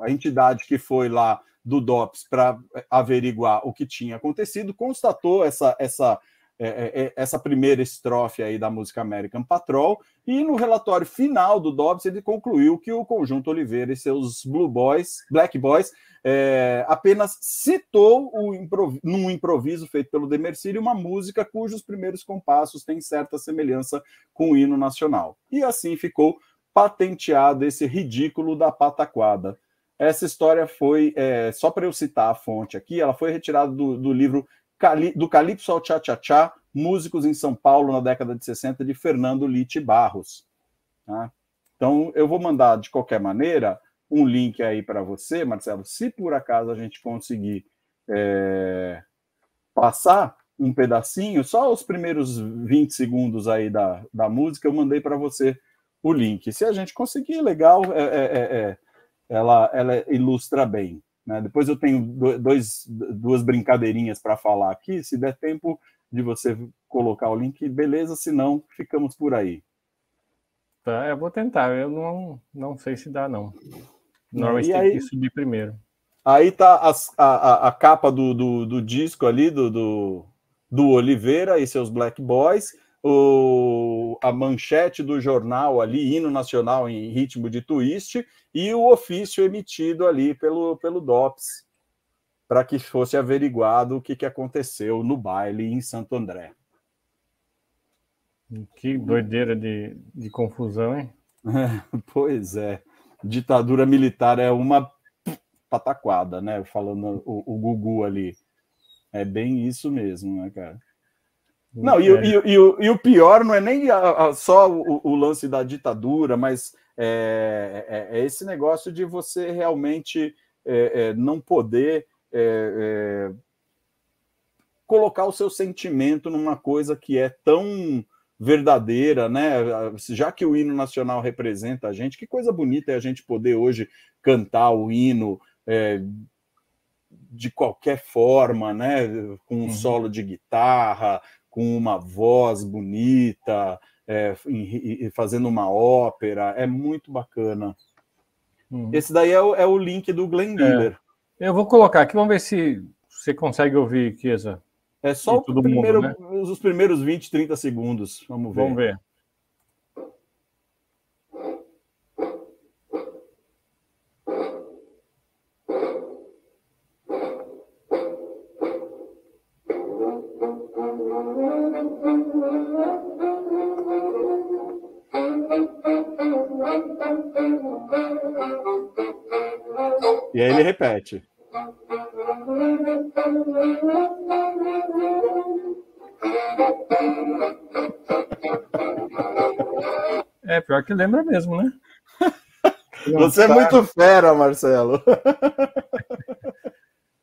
a, a entidade que foi lá do DOPS para eh, averiguar o que tinha acontecido, constatou essa, essa, é, é, essa primeira estrofe aí da música American Patrol, e no relatório final do Dops ele concluiu que o Conjunto Oliveira e seus Blue Boys, Black Boys, é, apenas citou o improviso, num improviso feito pelo Demercílio uma música cujos primeiros compassos têm certa semelhança com o hino nacional. E assim ficou patenteado esse ridículo da pataquada. Essa história foi, é, só para eu citar a fonte aqui, ela foi retirada do, do livro Cali, Do Calypso ao Tchá-Tchá-Tchá, Músicos em São Paulo na década de 60, de Fernando Litt Barros. Tá? Então, eu vou mandar, de qualquer maneira, um link aí para você, Marcelo, se por acaso a gente conseguir é, passar um pedacinho, só os primeiros 20 segundos aí da, da música, eu mandei para você o link. Se a gente conseguir, legal, é, é, é, é ela, ela ilustra bem. Né? Depois eu tenho dois, duas brincadeirinhas para falar aqui, se der tempo de você colocar o link, beleza, se não, ficamos por aí. Tá, eu vou tentar, eu não, não sei se dá, não. Normalmente tem aí, que subir primeiro. Aí tá a, a, a capa do, do, do, disco ali, do, do, do Oliveira e seus Black Boys, o, a manchete do jornal ali, hino nacional em ritmo de twist, e o ofício emitido ali pelo, pelo DOPS para que fosse averiguado o que, que aconteceu no baile em Santo André. Que doideira de, de confusão, hein? É, <laughs> pois é. Ditadura militar é uma pataquada, né? Falando o, o Gugu ali. É bem isso mesmo, né, cara? Não, e, e, e, e, o pior não é nem a, a, só o, o, lance da ditadura, mas é, é, é esse negócio de você realmente é, é não poder é, é, colocar o seu sentimento numa coisa que é tão verdadeira, né? Já que o hino nacional representa a gente, que coisa bonita é a gente poder hoje cantar o hino de qualquer forma, né? Com um uhum. solo de guitarra, com uma voz bonita, é, em, em, fazendo uma ópera, é muito bacana. Uhum. Esse daí é o, é o, link do Glenn é. Miller. É. Eu vou colocar aqui, vamos ver se você consegue ouvir, Kiesa. É só primeiro, mundo, né? os primeiros 20, 30 segundos. Vamos ver. Vamos ver. E aí ele repete. É, pior que lembra mesmo, né? <laughs> Você é muito fera, Marcelo. <laughs>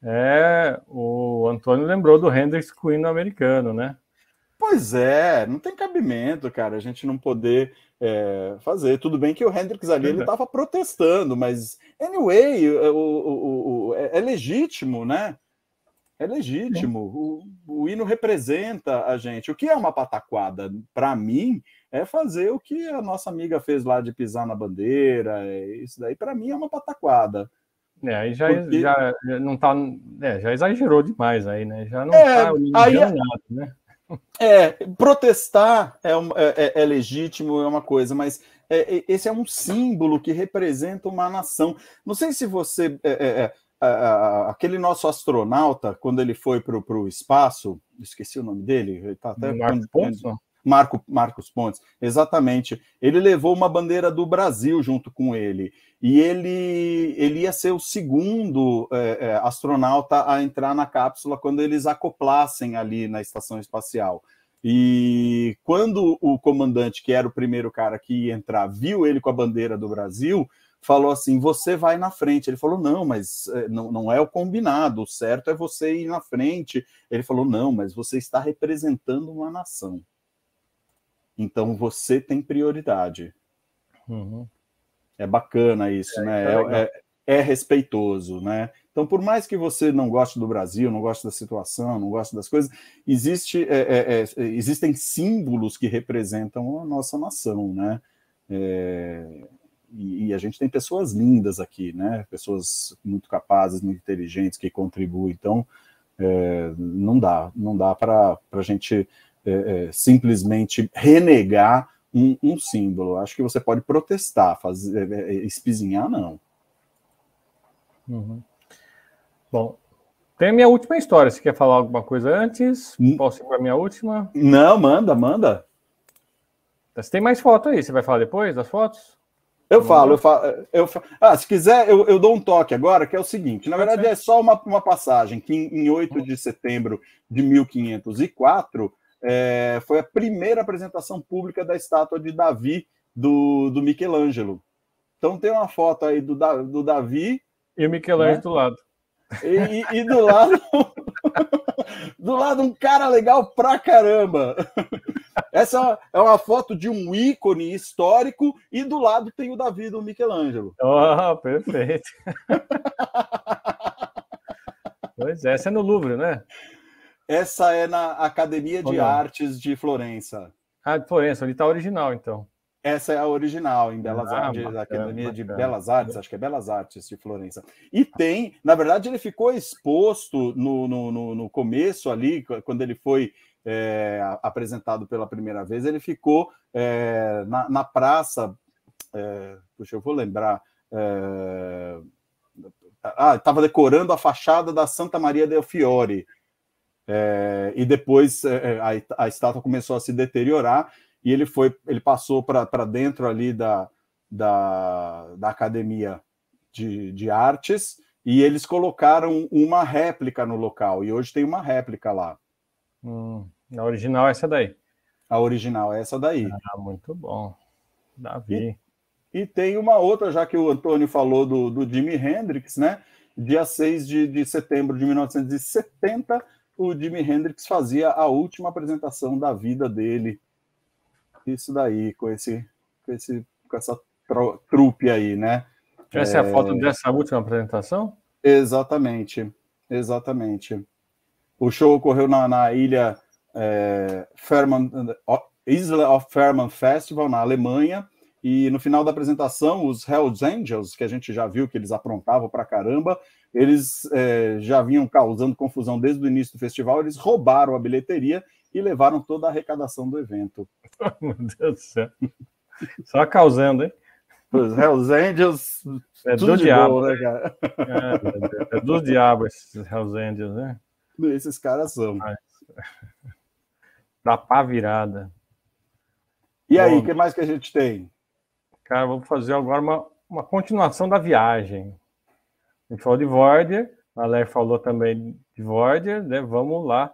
É, o Antônio lembrou do Hendrix Queen americano, né? Pois é, não tem cabimento, cara, a gente não poder é, fazer. Tudo bem que o Hendrix ali ele estava uhum. protestando, mas anyway, o, o, o, é, é, legítimo, né? É legítimo. O, hino representa a gente. O que é uma pataquada? Para mim, é fazer o que a nossa amiga fez lá de pisar na bandeira. É, isso daí, para mim, é uma pataquada. É, aí já, Porque... já, já não tá. É, já exagerou demais aí, né? Já não é, tá aí, é nada, né? É, protestar é, é, é, é, legítimo, é uma coisa, mas é, é, esse é um símbolo que representa uma nação. Não sei se você. É, aquele nosso astronauta, quando ele foi para o espaço, esqueci o nome dele, ele tá até. Marco, Marcos Pontes, exatamente. Ele levou uma bandeira do Brasil junto com ele. E ele, ele ia ser o segundo é, é, astronauta a entrar na cápsula quando eles acoplassem ali na estação espacial. E quando o comandante, que era o primeiro cara que ia entrar, viu ele com a bandeira do Brasil, falou assim: Você vai na frente. Ele falou: Não, mas é, não, não é o combinado, o certo é você ir na frente. Ele falou: Não, mas você está representando uma nação. Então você tem prioridade. Uhum. É bacana isso, é, né? É, é, é, é, respeitoso, né? Então, por mais que você não goste do Brasil, não goste da situação, não goste das coisas, existe, é, é, existem símbolos que representam a nossa nação, né? E, e, a gente tem pessoas lindas aqui, né? Pessoas muito capazes, muito inteligentes, que contribuem. Então, não dá, não dá para a gente é, é, simplesmente renegar um, um, símbolo. Acho que você pode protestar, fazer, é, é, é, espizinhar, não. Uhum. Bom, tem a minha última história. Se quer falar alguma coisa antes? Hum. Posso ir para a minha última? Não, manda, manda. Tá, você tem mais foto aí? Você vai falar depois das fotos? Eu falo, eu falo, eu falo. Ah, se quiser, eu, eu dou um toque agora, que é o seguinte: na verdade, é só uma, uma passagem que em, em 8 uhum. de setembro de 1504, é, foi a primeira apresentação pública da estátua de Davi do, do Michelangelo. Então tem uma foto aí do, do Davi. E o Michelangelo né? do lado. E, e, e do lado. <laughs> do lado um cara legal pra caramba. Essa é uma foto de um ícone histórico e do lado tem o Davi do Michelangelo. Oh, perfeito. <laughs> pois é, essa é no Louvre, né? Essa é na Academia de Artes de Florença. Ah, de Florença, ali está a original, então. Essa é a original, em Belas ah, Artes, bacana, Academia bacana. de Belas Artes, acho que é Belas Artes de Florença. E tem, na verdade, ele ficou exposto no, no, no, no começo ali, quando ele foi é, apresentado pela primeira vez, ele ficou é, na, na, praça. É, puxa, eu vou lembrar. É, ah, estava decorando a fachada da Santa Maria del Fiore, é, e depois é, é a, a, estátua começou a se deteriorar e ele foi, ele passou para dentro ali da, da, da academia de, de, artes e eles colocaram uma réplica no local e hoje tem uma réplica lá. Hum, a original é essa daí. A original é essa daí. Ah, muito bom, Davi. E, e tem uma outra, já que o Antônio falou do, do Jimi Hendrix, né? Dia 6 de, de setembro de 1970, o Jimi Hendrix fazia a última apresentação da vida dele. Isso daí, com esse, com, esse, com essa trupe aí, né? Essa é, a é. foto dessa última apresentação? Exatamente, exatamente. O show ocorreu na, na ilha é, Fairman, Isla of Fairman Festival, na Alemanha, e no final da apresentação, os Hells Angels, que a gente já viu que eles aprontavam para caramba, eles é, já vinham causando confusão desde o início do festival, eles roubaram a bilheteria e levaram toda a arrecadação do evento. Oh, <laughs> meu Deus do céu. Só causando, hein? Os Hells Angels. É do diabo. Boa, né, cara? É, é, do diabo esses Hells Angels, né? Esses caras são. Mas... <laughs> Da pá virada. E Bom, aí, o que mais que a gente tem? cara, vamos fazer agora uma, uma continuação da viagem. A gente falou de Voyager, a Lé falou também de Voyager, né? Vamos lá.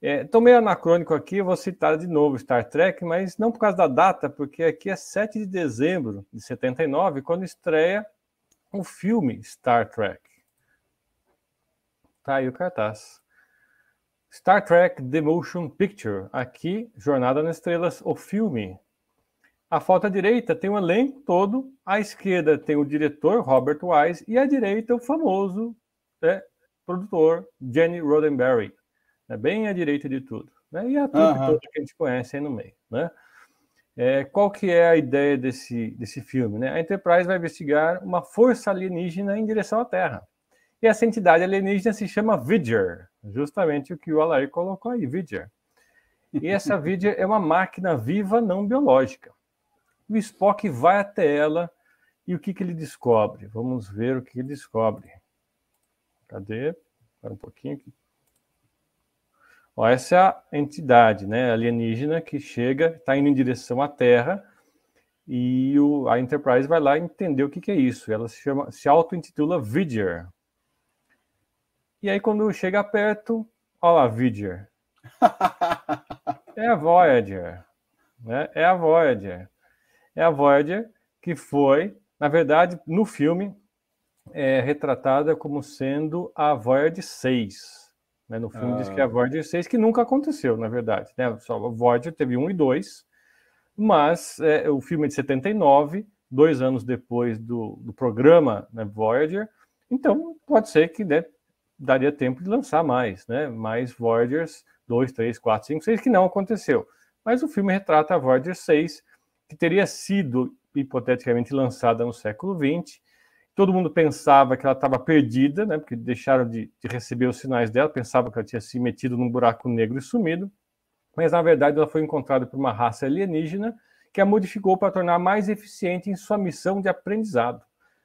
É, meio anacrônico aqui, vou citar de novo Star Trek, mas não por causa da data, porque aqui é 7 de dezembro de 79, quando estreia o filme Star Trek. Tá aí o cartaz. Star Trek The Motion Picture, aqui, Jornada nas Estrelas, o filme a falta à direita tem o elenco todo, à esquerda tem o diretor Robert Wise e à direita o famoso né, produtor Jenny Roddenberry, né, bem à direita de tudo. Né, e a turma uhum. toda que a gente conhece aí no meio. Né? É, qual que é a ideia desse, desse filme? Né? A Enterprise vai investigar uma força alienígena em direção à Terra. E essa entidade alienígena se chama Vidger, justamente o que o Alair colocou aí, Vidger. E essa <laughs> Vidger é uma máquina viva não biológica. O Spock vai até ela e o que, que ele descobre? Vamos ver o que ele descobre. Cadê? Espera um pouquinho aqui. Ó, essa é a entidade né, alienígena que chega, está indo em direção à Terra, e o, a Enterprise vai lá entender o que, que é isso. Ela se, chama, se auto-intitula Vidier. E aí, quando chega perto, olha lá, Vidier. <laughs> é a Voyager. Né? É a Voyager é a Voyager, que foi, na verdade, no filme, é retratada como sendo a Voyager 6. Né? No filme ah. diz que é a ah. Voyager 6, que nunca aconteceu, na verdade. Né? Só a Voyager teve 1 e 2, mas é, o filme é de 79, dois anos depois do, do programa né, Voyager, então pode ser que né, daria tempo de lançar mais, né? Mais Voyagers 2, 3, 4, 5, 6, que não aconteceu. Mas o filme retrata a Voyager 6, que teria sido hipoteticamente lançada no século XX. Todo mundo pensava que ela estava perdida, né, porque deixaram de, de, receber os sinais dela, pensava que ela tinha se metido num buraco negro e sumido, mas na verdade ela foi encontrada por uma raça alienígena que a modificou para tornar mais eficiente em sua missão de aprendizado.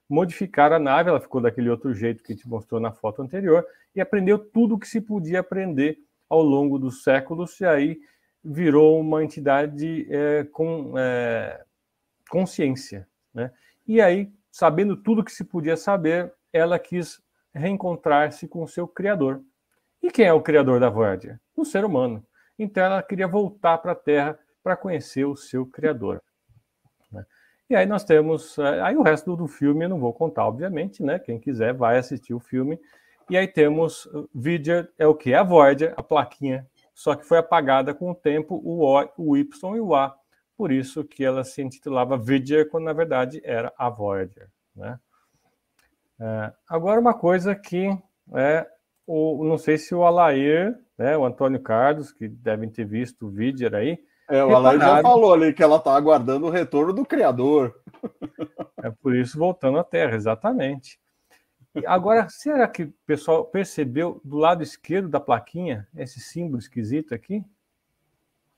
Modificaram a nave, ela ficou daquele outro jeito que te mostrou na foto anterior, e aprendeu tudo o que se podia aprender ao longo dos séculos, e aí virou uma entidade é, com é, consciência. Né? E aí, sabendo tudo que se podia saber, ela quis reencontrar-se com o seu criador. E quem é o criador da Voyager? Um ser humano. Então ela queria voltar para a Terra para conhecer o seu criador. Né? E aí nós temos, é, aí o resto do filme eu não vou contar, obviamente, né? Quem quiser vai assistir o filme. E aí temos uh, Vidyard, é o que? A Voyager, a plaquinha só que foi apagada com o tempo o O, o Y e o A. Por isso que ela se intitulava Vidger, quando na verdade era a Voyager. Né? É, agora uma coisa que é, o, não sei se o Alair, né, o Antônio Carlos, que devem ter visto o Vidger aí. É, o Alair já falou ali que ela está aguardando o retorno do Criador. É por isso voltando à Terra, exatamente. Agora, será que o pessoal percebeu do lado esquerdo da plaquinha esse símbolo esquisito aqui?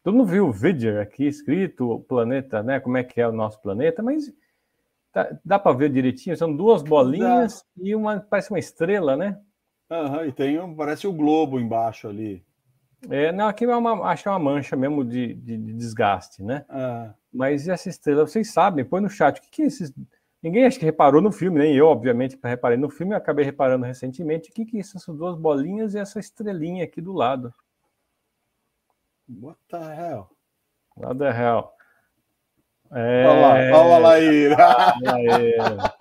Todo mundo viu o Vidger aqui escrito, o planeta, né? Como é que é o nosso planeta, mas tá, dá para ver direitinho, são duas bolinhas dá. e uma parece uma estrela, né? Uhum, e tem um, parece o um globo embaixo ali. É, não, aqui é uma, acho que é uma mancha mesmo de, de, de desgaste, né? Ah. Mas essa estrela, vocês sabem, põe no chat, o que, que é esses Ninguém acho que reparou no filme, nem eu, obviamente, reparei no filme, acabei reparando recentemente. O que, que é essas duas bolinhas e essa estrelinha aqui do lado? What the hell? What the hell? É... Olha lá, olha lá, aí. <laughs>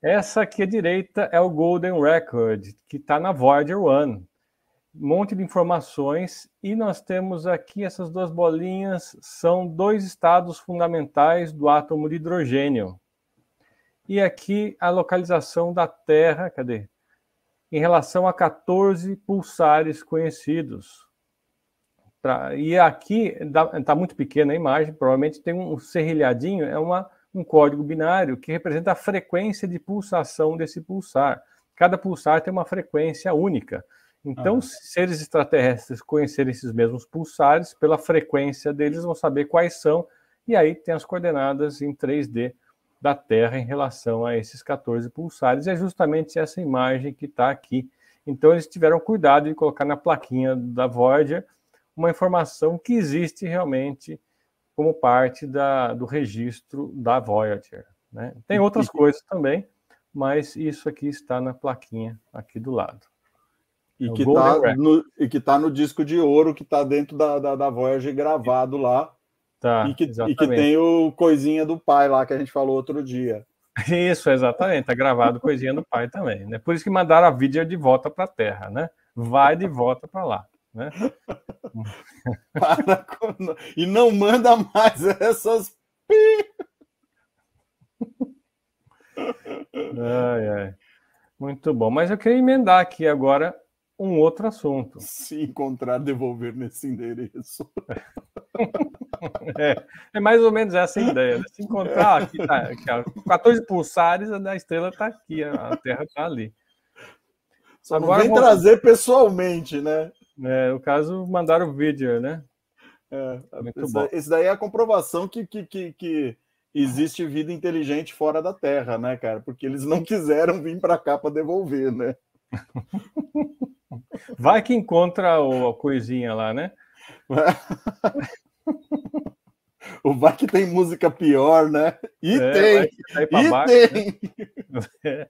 Essa aqui à direita é o Golden Record, que está na Voyager One monte de informações e nós temos aqui essas duas bolinhas são dois estados fundamentais do átomo de hidrogênio. E aqui a localização da Terra, cadê? Em relação a 14 pulsares conhecidos. Pra, e aqui está muito pequena a imagem, provavelmente tem um serrilhadinho, é uma, um código binário que representa a frequência de pulsação desse pulsar. Cada pulsar tem uma frequência única. Então, ah. seres extraterrestres conhecerem esses mesmos pulsares, pela frequência deles, vão saber quais são, e aí tem as coordenadas em 3D da Terra em relação a esses 14 pulsares. E é justamente essa imagem que está aqui. Então, eles tiveram cuidado de colocar na plaquinha da Voyager uma informação que existe realmente como parte da, do registro da Voyager. Né? Tem outras coisas também, mas isso aqui está na plaquinha aqui do lado. E, é que tá no, e que tá no disco de ouro que tá dentro da, da, da Voyage gravado lá. Tá, e, que, e que tem o Coisinha do Pai lá que a gente falou outro dia. <laughs> Isso, exatamente. Tá gravado Coisinha do Pai também. Né? Por isso que mandaram a vídeo de volta para a Terra, né? Vai de volta para lá. Né? <laughs> Para com... E não manda mais essas. ai, ai. Muito bom. Mas eu queria emendar aqui agora um outro assunto. Se encontrar, devolver nesse endereço. <laughs> é, é, mais ou menos essa a ideia. Né? Se encontrar, aqui, tá, aqui, ó, 14 pulsares, a estrela está aqui, a Terra está ali. Só Agora, vem trazer pessoalmente, né? É, no caso, mandaram o vídeo, né? É, esse, bom. esse, daí é a comprovação que, que, que, que existe vida inteligente fora da Terra, né, cara? Porque eles não <laughs> quiseram vir para cá para devolver, né? <laughs> Vai que encontra o, a coisinha lá, né? <laughs> o vai que tem música pior, né? E é, tem! Tá e baixo, tem! Né? <laughs> É.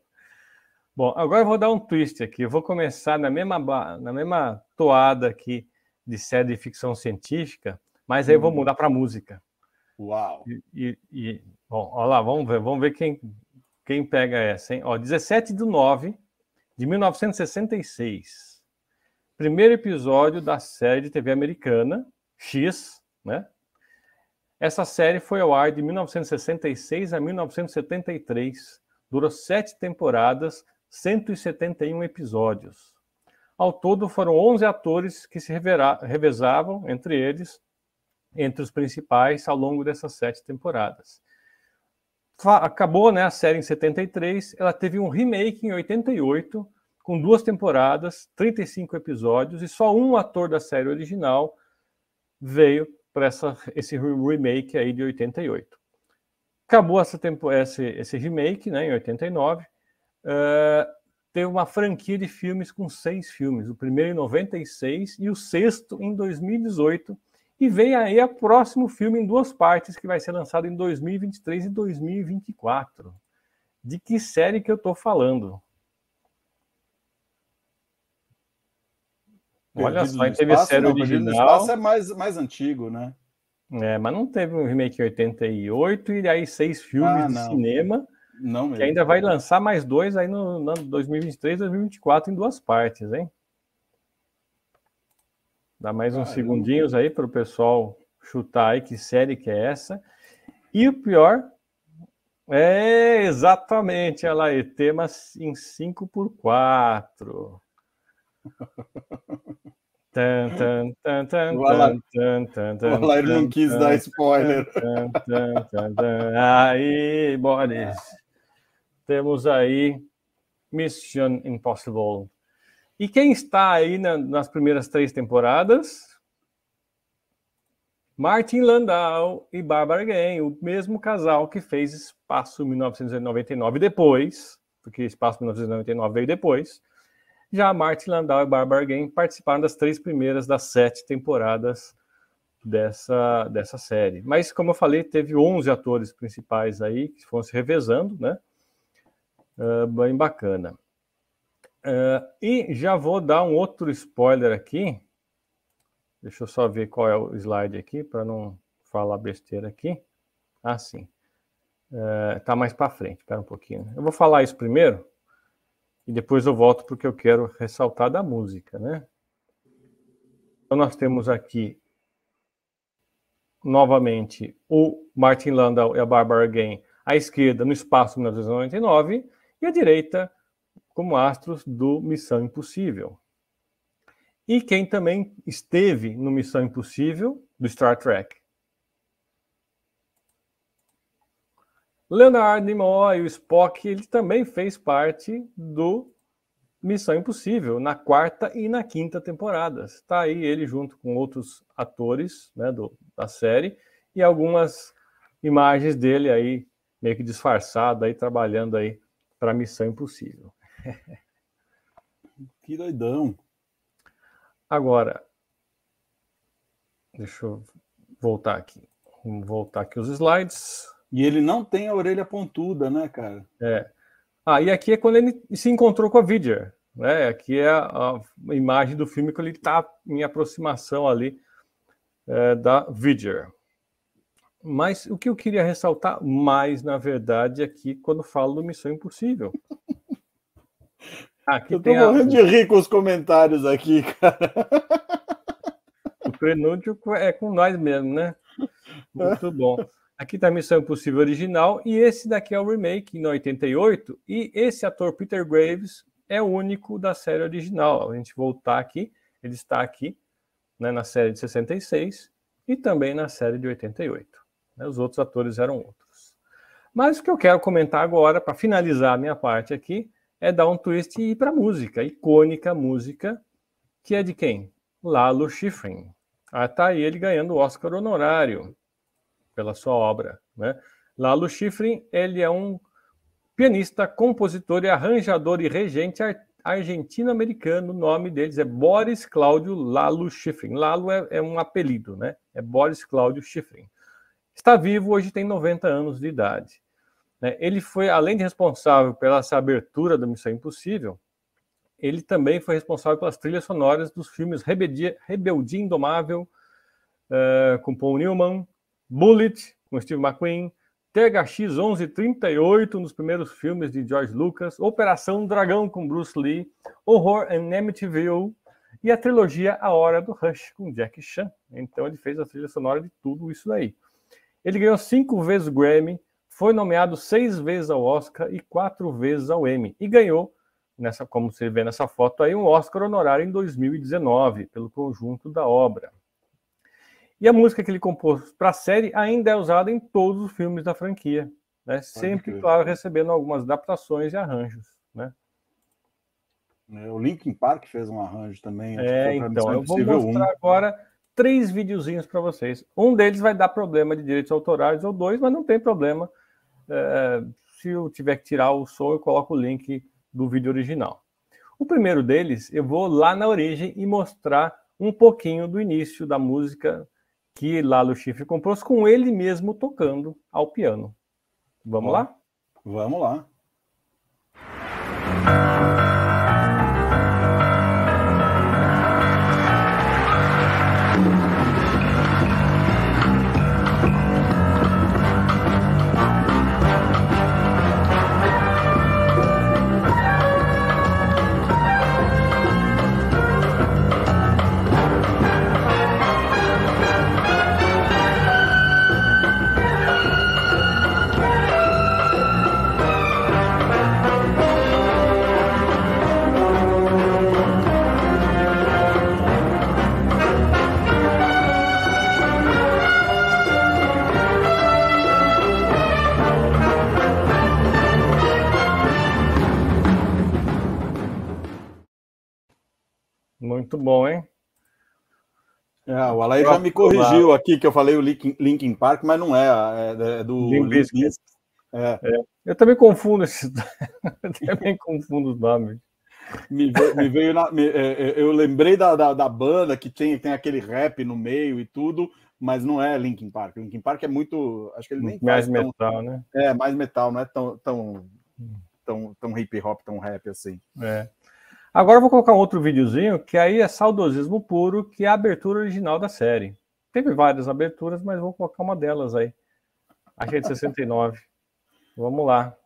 Bom, agora eu vou dar um twist aqui. Eu vou começar na mesma, na mesma toada aqui de série de ficção científica, mas aí eu vou uhum. mudar para música. Uau! E, e, e bom, olha lá, vamos ver, vamos ver quem, quem pega essa, hein? Ó, 17 do 9 de 1966 primeiro episódio da série de TV americana, X, né? Essa série foi ao ar de 1966 a 1973, durou sete temporadas, 171 episódios. Ao todo, foram 11 atores que se revezavam entre eles, entre os principais, ao longo dessas sete temporadas. Acabou né, a série em 73, ela teve um remake em 88, com duas temporadas, 35 episódios, e só um ator da série original veio para esse remake aí de 88. Acabou essa tempo, esse, esse remake né, em 89. Uh, teve uma franquia de filmes com seis filmes, o primeiro em 96 e o sexto em 2018. E vem aí o próximo filme em duas partes, que vai ser lançado em 2023 e 2024. De que série que eu estou falando? Olha só, em teve série não, né? original. Espaço é mais, mais antigo, né? É, mas não teve um remake em 88 e aí seis filmes ah, de cinema. Não mesmo. Que ainda vai lançar mais dois aí no, no 2023, 2024 em duas partes, hein? Dá mais uns segundinhos aí para o pessoal chutar aí que série que é essa. E o pior é exatamente, ela lá, aí, tema em 5x4. <laughs> É? o Alair, não quis dar spoiler. Aí, Boris, ah. temos aí Mission Impossible. E quem está aí na, nas primeiras três temporadas? Martin Landau e Barbara Gain, o mesmo casal que fez Espaço 1999 depois, porque Espaço 1999 veio depois, já Martin Landau e Barbara Game participaram das três primeiras das sete temporadas dessa, dessa série. Mas, como eu falei, teve 11 atores principais aí que foram se revezando, né? Uh, bem bacana. Uh, e já vou dar um outro spoiler aqui. Deixa eu só ver qual é o slide aqui para não falar besteira aqui. Ah, sim. Uh, mais para frente, espera um pouquinho. Eu vou falar isso primeiro e depois eu volto porque eu quero ressaltar da música, né? Então nós temos aqui novamente o Martin Landau e a Barbara Gain à esquerda no espaço 1999 e à direita como astros do Missão Impossível. E quem também esteve no Missão Impossível do Star Trek Leonardo Nimoy, o Spock, ele também fez parte do Missão Impossível, na quarta e na quinta temporadas. Está aí ele junto com outros atores né, do, da série e algumas imagens dele aí, meio que disfarçado, aí trabalhando aí para Missão Impossível. <laughs> que doidão! Agora, deixa eu voltar aqui. Vamos voltar aqui os slides. E ele não tem a orelha pontuda, né, cara? É. Ah, e aqui é quando ele se encontrou com a Vidya, né? Aqui é a, a imagem do filme que ele está em aproximação ali é, da Vidya. Mas o que eu queria ressaltar mais, na verdade, aqui é quando falo do Missão Impossível. <laughs> Aqui eu estou morrendo a... de rir com os comentários aqui, cara. O prenúncio é com nós mesmo, né? Muito bom. <laughs> Aqui está a Missão Impossível original e esse daqui é o remake em 88 e esse ator Peter Graves é o único da série original. A gente voltar aqui, ele está aqui né, na série de 66 e também na série de 88. Né, os outros atores eram outros. Mas o que eu quero comentar agora, para finalizar a minha parte aqui, é dar um twist e ir para a música, a icônica música, que é de quem? Lalo Schifrin. Ah, tá aí ele ganhando o Oscar honorário pela sua obra. Né? Lalo Schifrin, ele é um pianista, compositor e arranjador e regente argentino-americano. O nome deles é Boris Cláudio Lalo Schifrin. Lalo é, é, um apelido, né? É Boris Cláudio Schifrin. Está vivo, hoje tem 90 anos de idade. Né? Ele foi, além de responsável pela essa abertura da Missão Impossível, ele também foi responsável pelas trilhas sonoras dos filmes Rebeldia, Rebeldia Indomável, uh, com Paul Newman, Bullet, com Steve McQueen, THX 1138 nos primeiros filmes de George Lucas, Operação Dragão com Bruce Lee, Horror and Amityville e a trilogia A Hora do Rush com Jack Chan. Então ele fez a trilha sonora de tudo isso daí. Ele ganhou cinco vezes o Grammy, foi nomeado seis vezes ao Oscar e quatro vezes ao Emmy e ganhou nessa, como você vê nessa foto aí, um Oscar honorário em 2019 pelo conjunto da obra. E a música que ele compôs para a série ainda é usada em todos os filmes da franquia, né? sempre, claro, recebendo algumas adaptações e arranjos. Né? É, o Linkin Park fez um arranjo também. É, então, eu vou mostrar agora três videozinhos para vocês. Um deles vai dar problema de direitos autorais, ou dois, mas não tem problema. É, se eu tiver que tirar o som, eu coloco o link do vídeo original. O primeiro deles, eu vou lá na origem e mostrar um pouquinho do início da música que Lalo Chifre compôs com ele mesmo tocando ao piano. Vamos lá? Vamos lá. Muito bom, hein? É, o Alain já me corrigiu aqui que eu falei o Linkin Park, mas não é, é, é do É. É. Eu também confundo eu <laughs> também confundo os nomes. Me veio, me veio na, me, é, é, eu lembrei da, da, da, banda que tem, tem aquele rap no meio e tudo, mas não é Linkin Park. Linkin Park é muito. Acho que ele nem mais metal, tão, né? É, mais metal, não é tão, tão, tão, tão hip hop, tão rap assim. É. Agora eu vou colocar um outro videozinho, que aí é saudosismo puro, que é a abertura original da série. Teve várias aberturas, mas vou colocar uma delas aí. A gente 69. Vamos lá.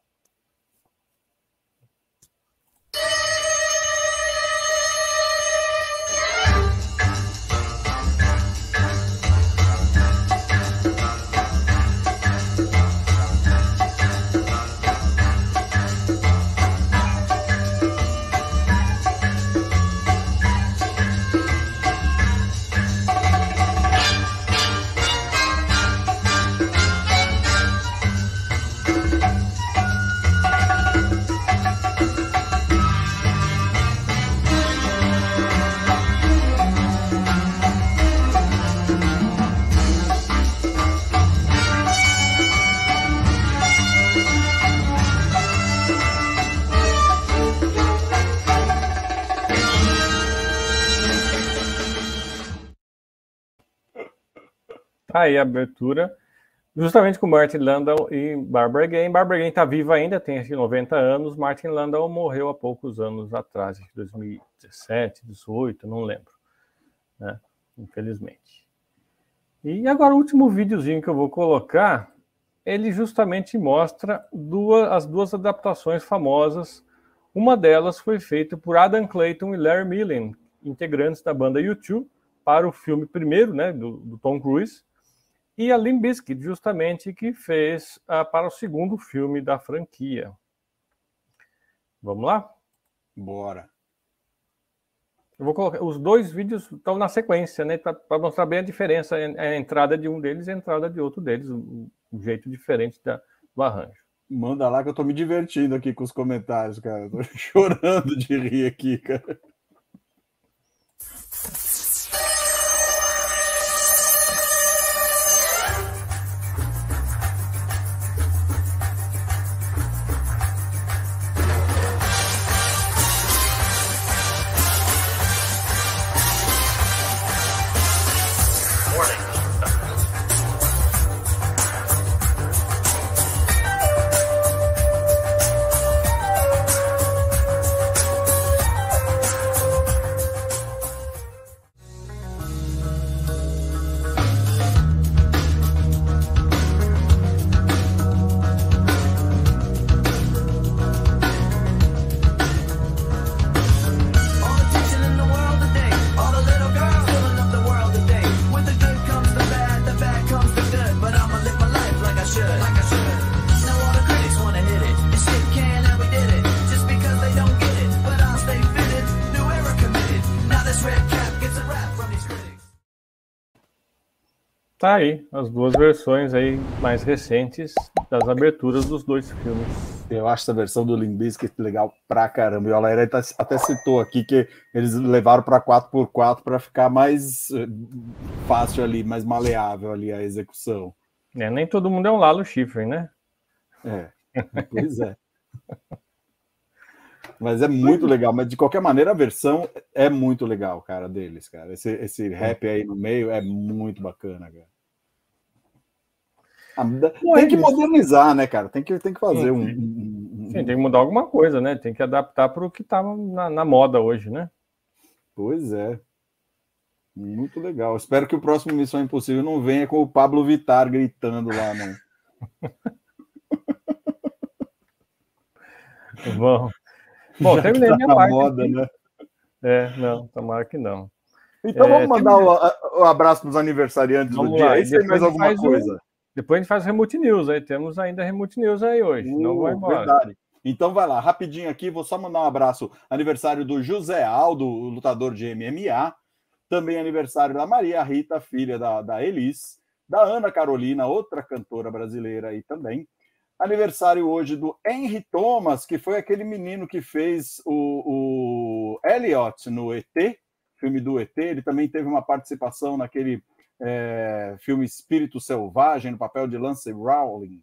aí a abertura, justamente com Martin Landau e Barbara Gay. Barbara Gay está viva ainda, tem acho, 90 anos. Martin Landau morreu há poucos anos atrás, 2017, 2018, não lembro, né? infelizmente. E agora o último videozinho que eu vou colocar, ele justamente mostra duas, as duas adaptações famosas. Uma delas foi feita por Adam Clayton e Larry Millen, integrantes da banda U2, para o filme primeiro, né, do, do Tom Cruise, e a Limp Bizkit, justamente, que fez ah, para o segundo filme da franquia. Vamos lá? Bora. Eu vou colocar os dois vídeos estão na sequência, né? Tá, para mostrar bem a diferença a entrada de um deles e a entrada de outro deles, um, um jeito diferente da, do arranjo. Manda lá que eu tô me divertindo aqui com os comentários, cara. Tô <laughs> chorando de rir aqui, cara. Tá aí, as duas versões aí mais recentes das aberturas dos dois filmes. Eu acho essa versão do Limbiscuit legal pra caramba. E o Alair até citou aqui que eles levaram para 4x4 para ficar mais eh, fácil ali, mais maleável ali a execução. É, nem todo mundo é um Lalo Schiffer, né? É, pois é. Mas é muito legal. Mas de qualquer maneira, a versão é muito legal, cara, deles, cara. Esse, esse rap aí no meio é muito bacana, cara. Ah, tem é que modernizar, né, cara? Tem que, tem que fazer sim, um, um, Sim, tem que mudar alguma coisa, né? Tem que adaptar para o que está na, na, moda hoje, né? Pois é. Muito legal. Espero que o próximo Missão Impossível não venha com o Pablo Vitar gritando lá, né? <laughs> Bom, Bom <laughs> Já terminei tá minha parte. moda, né? É, não, tomara que não. Então é, vamos mandar o abraço para os aniversariantes vamos do dia. Aí Isso tem mais alguma coisa? Um... Depois a gente faz Remote News, aí temos ainda Remote News aí hoje. Uh, não vai embora. Verdade. Então vai lá, rapidinho aqui, vou só mandar um abraço. Aniversário do José Aldo, lutador de MMA. Também aniversário da Maria Rita, filha da, da Elis. Da Ana Carolina, outra cantora brasileira aí também. Aniversário hoje do Henry Thomas, que foi aquele menino que fez o, o Elliot no ET, filme do ET. Ele também teve uma participação naquele é, filme Espírito Selvagem, no papel de Lance Rowling,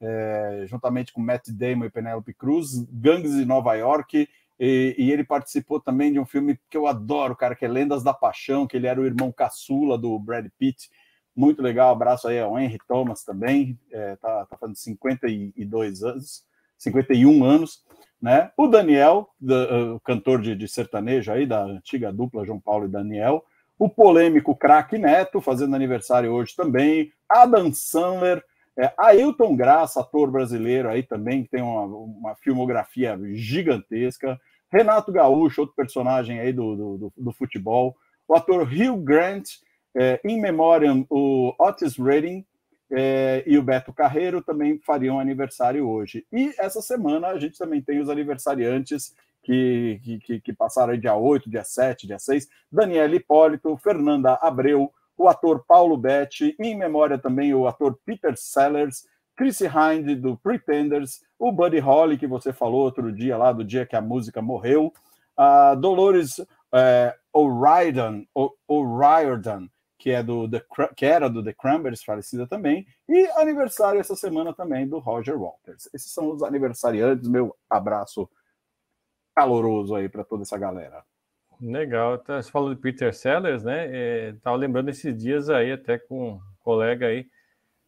é, juntamente com Matt Damon e Penélope Cruz, Gangues de Nova York, e, e, ele participou também de um filme que eu adoro, cara, que é Lendas da Paixão, que ele era o irmão caçula do Brad Pitt, muito legal, abraço aí ao Henry Thomas também, é, tá, tá fazendo 52 anos, 51 anos, né? O Daniel, do, o cantor de, de sertanejo aí, da antiga dupla João Paulo e Daniel, o polêmico craque Neto, fazendo aniversário hoje também, Adam Sandler, é, Ailton Graça, ator brasileiro aí também, que tem uma, uma filmografia gigantesca, Renato Gaúcho, outro personagem aí do, do, do, do futebol, o ator Hugh Grant, é, memória o Otis Redding é, e o Beto Carreiro também fariam aniversário hoje. E essa semana a gente também tem os aniversariantes que, que, que passaram aí dia 8, dia 7, dia 6, Daniela Hipólito, Fernanda Abreu, o ator Paulo Betti, em memória também o ator Peter Sellers, Chrissy Hind, do Pretenders, o Buddy Holly, que você falou outro dia lá, do dia que a música morreu, a Dolores é, O'Riordan, O'Riordan, que, é do The, que era do The Cranberries, falecida também, e aniversário essa semana também do Roger Walters. Esses são os aniversariantes, meu abraço caloroso aí para toda essa galera. Legal, tá, você falou de Peter Sellers, né? Estava é, tava lembrando esses dias aí, até com um colega aí,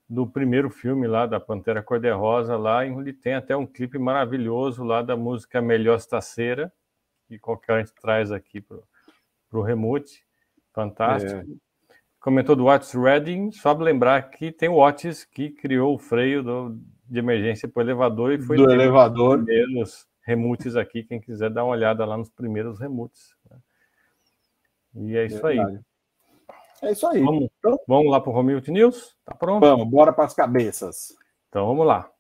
do primeiro filme lá da Pantera Cor-de-Rosa, lá, onde tem até um clipe maravilhoso lá da música Melhor Estaceira, que qualquer gente traz aqui pro, o Remute. Fantástico. É. Comentou do Otis Redding, só para lembrar que tem o Otis que criou o freio do, de emergência para o elevador e foi do elevador. Primeiros remutes aqui, quem quiser dar uma olhada lá nos primeiros remutes. Né? E é isso Verdade. aí. É isso aí. Vamos, então, vamos lá para o Romilton News? Tá pronto? Vamos, bora para as cabeças. Então vamos lá.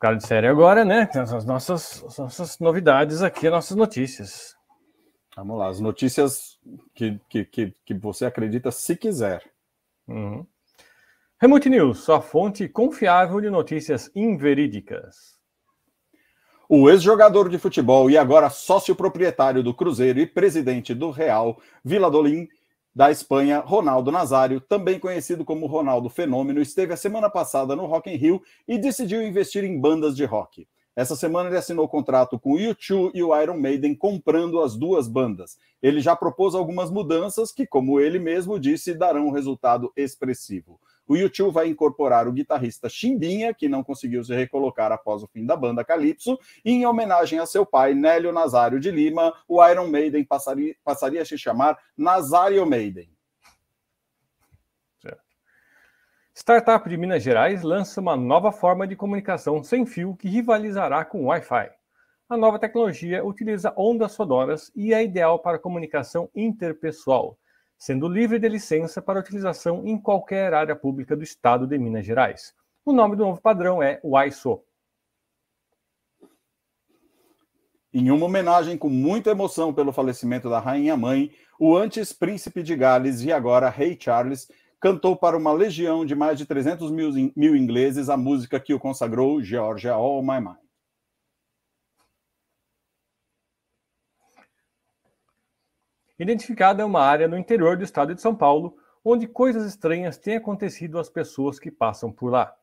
Cara de série agora, né? As nossas, as nossas novidades aqui, as nossas notícias. Vamos lá, as notícias que, que, que, que você acredita se quiser. Uhum. Remote News, sua fonte confiável de notícias inverídicas. O ex-jogador de futebol e agora sócio proprietário do Cruzeiro e presidente do Real Villadolim da Espanha, Ronaldo Nazário, também conhecido como Ronaldo Fenômeno, esteve a semana passada no Rock in Rio e decidiu investir em bandas de rock. Essa semana ele assinou contrato com o U2 e o Iron Maiden, comprando as duas bandas. Ele já propôs algumas mudanças que, como ele mesmo disse, darão um resultado expressivo. O YouTube vai incorporar o guitarrista Chimbinha, que não conseguiu se recolocar após o fim da banda Calypso, e em homenagem a seu pai, Nélio Nazário de Lima, o Iron Maiden passaria, passaria a se chamar Nazário Maiden. Startup de Minas Gerais lança uma nova forma de comunicação sem fio que rivalizará com o Wi-Fi. A nova tecnologia utiliza ondas sonoras e é ideal para comunicação interpessoal sendo livre de licença para utilização em qualquer área pública do Estado de Minas Gerais. O nome do novo padrão é o ISO. Em uma homenagem com muita emoção pelo falecimento da rainha mãe, o antes príncipe de Gales e agora rei Charles cantou para uma legião de mais de 300 mil, mil ingleses a música que o consagrou Georgia All oh My Mind. Identificada é uma área no interior do estado de São Paulo, onde coisas estranhas têm acontecido às pessoas que passam por lá.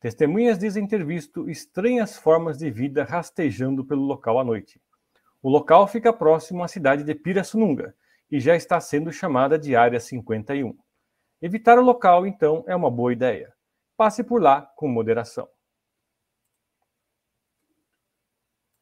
Testemunhas dizem ter visto estranhas formas de vida rastejando pelo local à noite. O local fica próximo à cidade de Pirassununga e já está sendo chamada de Área 51. Evitar o local, então, é uma boa ideia. Passe por lá com moderação.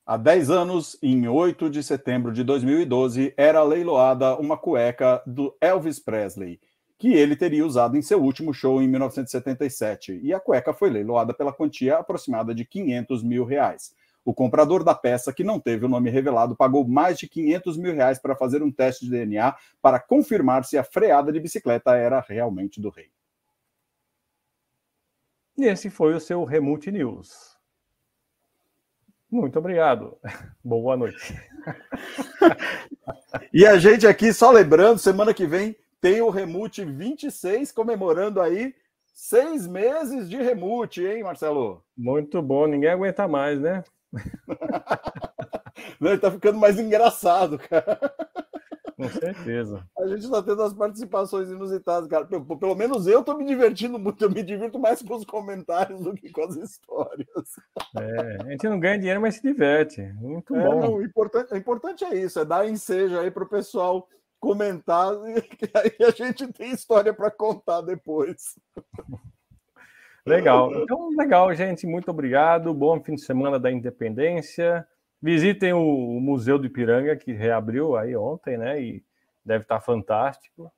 Há 10 anos, em 8 de setembro de 2012, era leiloada uma cueca do Elvis Presley, que ele teria usado em seu último show em 1977, e a cueca foi leiloada pela quantia aproximada de 500 mil reais. O comprador da peça, que não teve o nome revelado, pagou mais de 500 mil reais para fazer um teste de DNA para confirmar se a freada de bicicleta era realmente do rei. E esse foi o seu Remute News. Muito obrigado. <laughs> Boa noite. <laughs> e a gente aqui, só lembrando, semana que vem tem o Remute 26, comemorando aí seis meses de Remute, hein, Marcelo? Muito bom, ninguém aguenta mais, né? <laughs> Não, tá ficando mais engraçado, cara. Com certeza. A gente está tendo as participações inusitadas, cara. Pelo, pelo menos eu estou me divertindo muito. Eu me divirto mais com os comentários do que com as histórias. É, a gente não ganha dinheiro, mas se diverte. Muito é, bom. Não, o, importante, o importante é isso, é dar ensejo aí para o pessoal comentar, que <laughs> aí a gente tem história para contar depois. Legal. Então, legal, gente. Muito obrigado. Bom fim de semana da Independência. Visitem o Museu do Ipiranga, que reabriu aí ontem, né? E deve estar fantástico.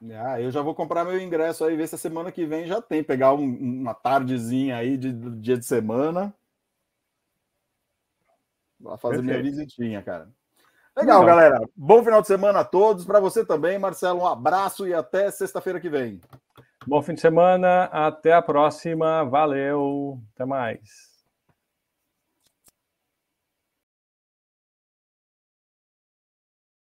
Né? Ah, eu já vou comprar meu ingresso aí, ver se a semana que vem já tem. Pegar um, uma tardezinha aí de, dia de semana. Vou fazer Perfeito. minha visitinha, cara. Legal, Legal, galera. Bom final de semana a todos. Para você também, Marcelo, um abraço e até sexta-feira que vem. Bom fim de semana. Até a próxima. Valeu. Até mais.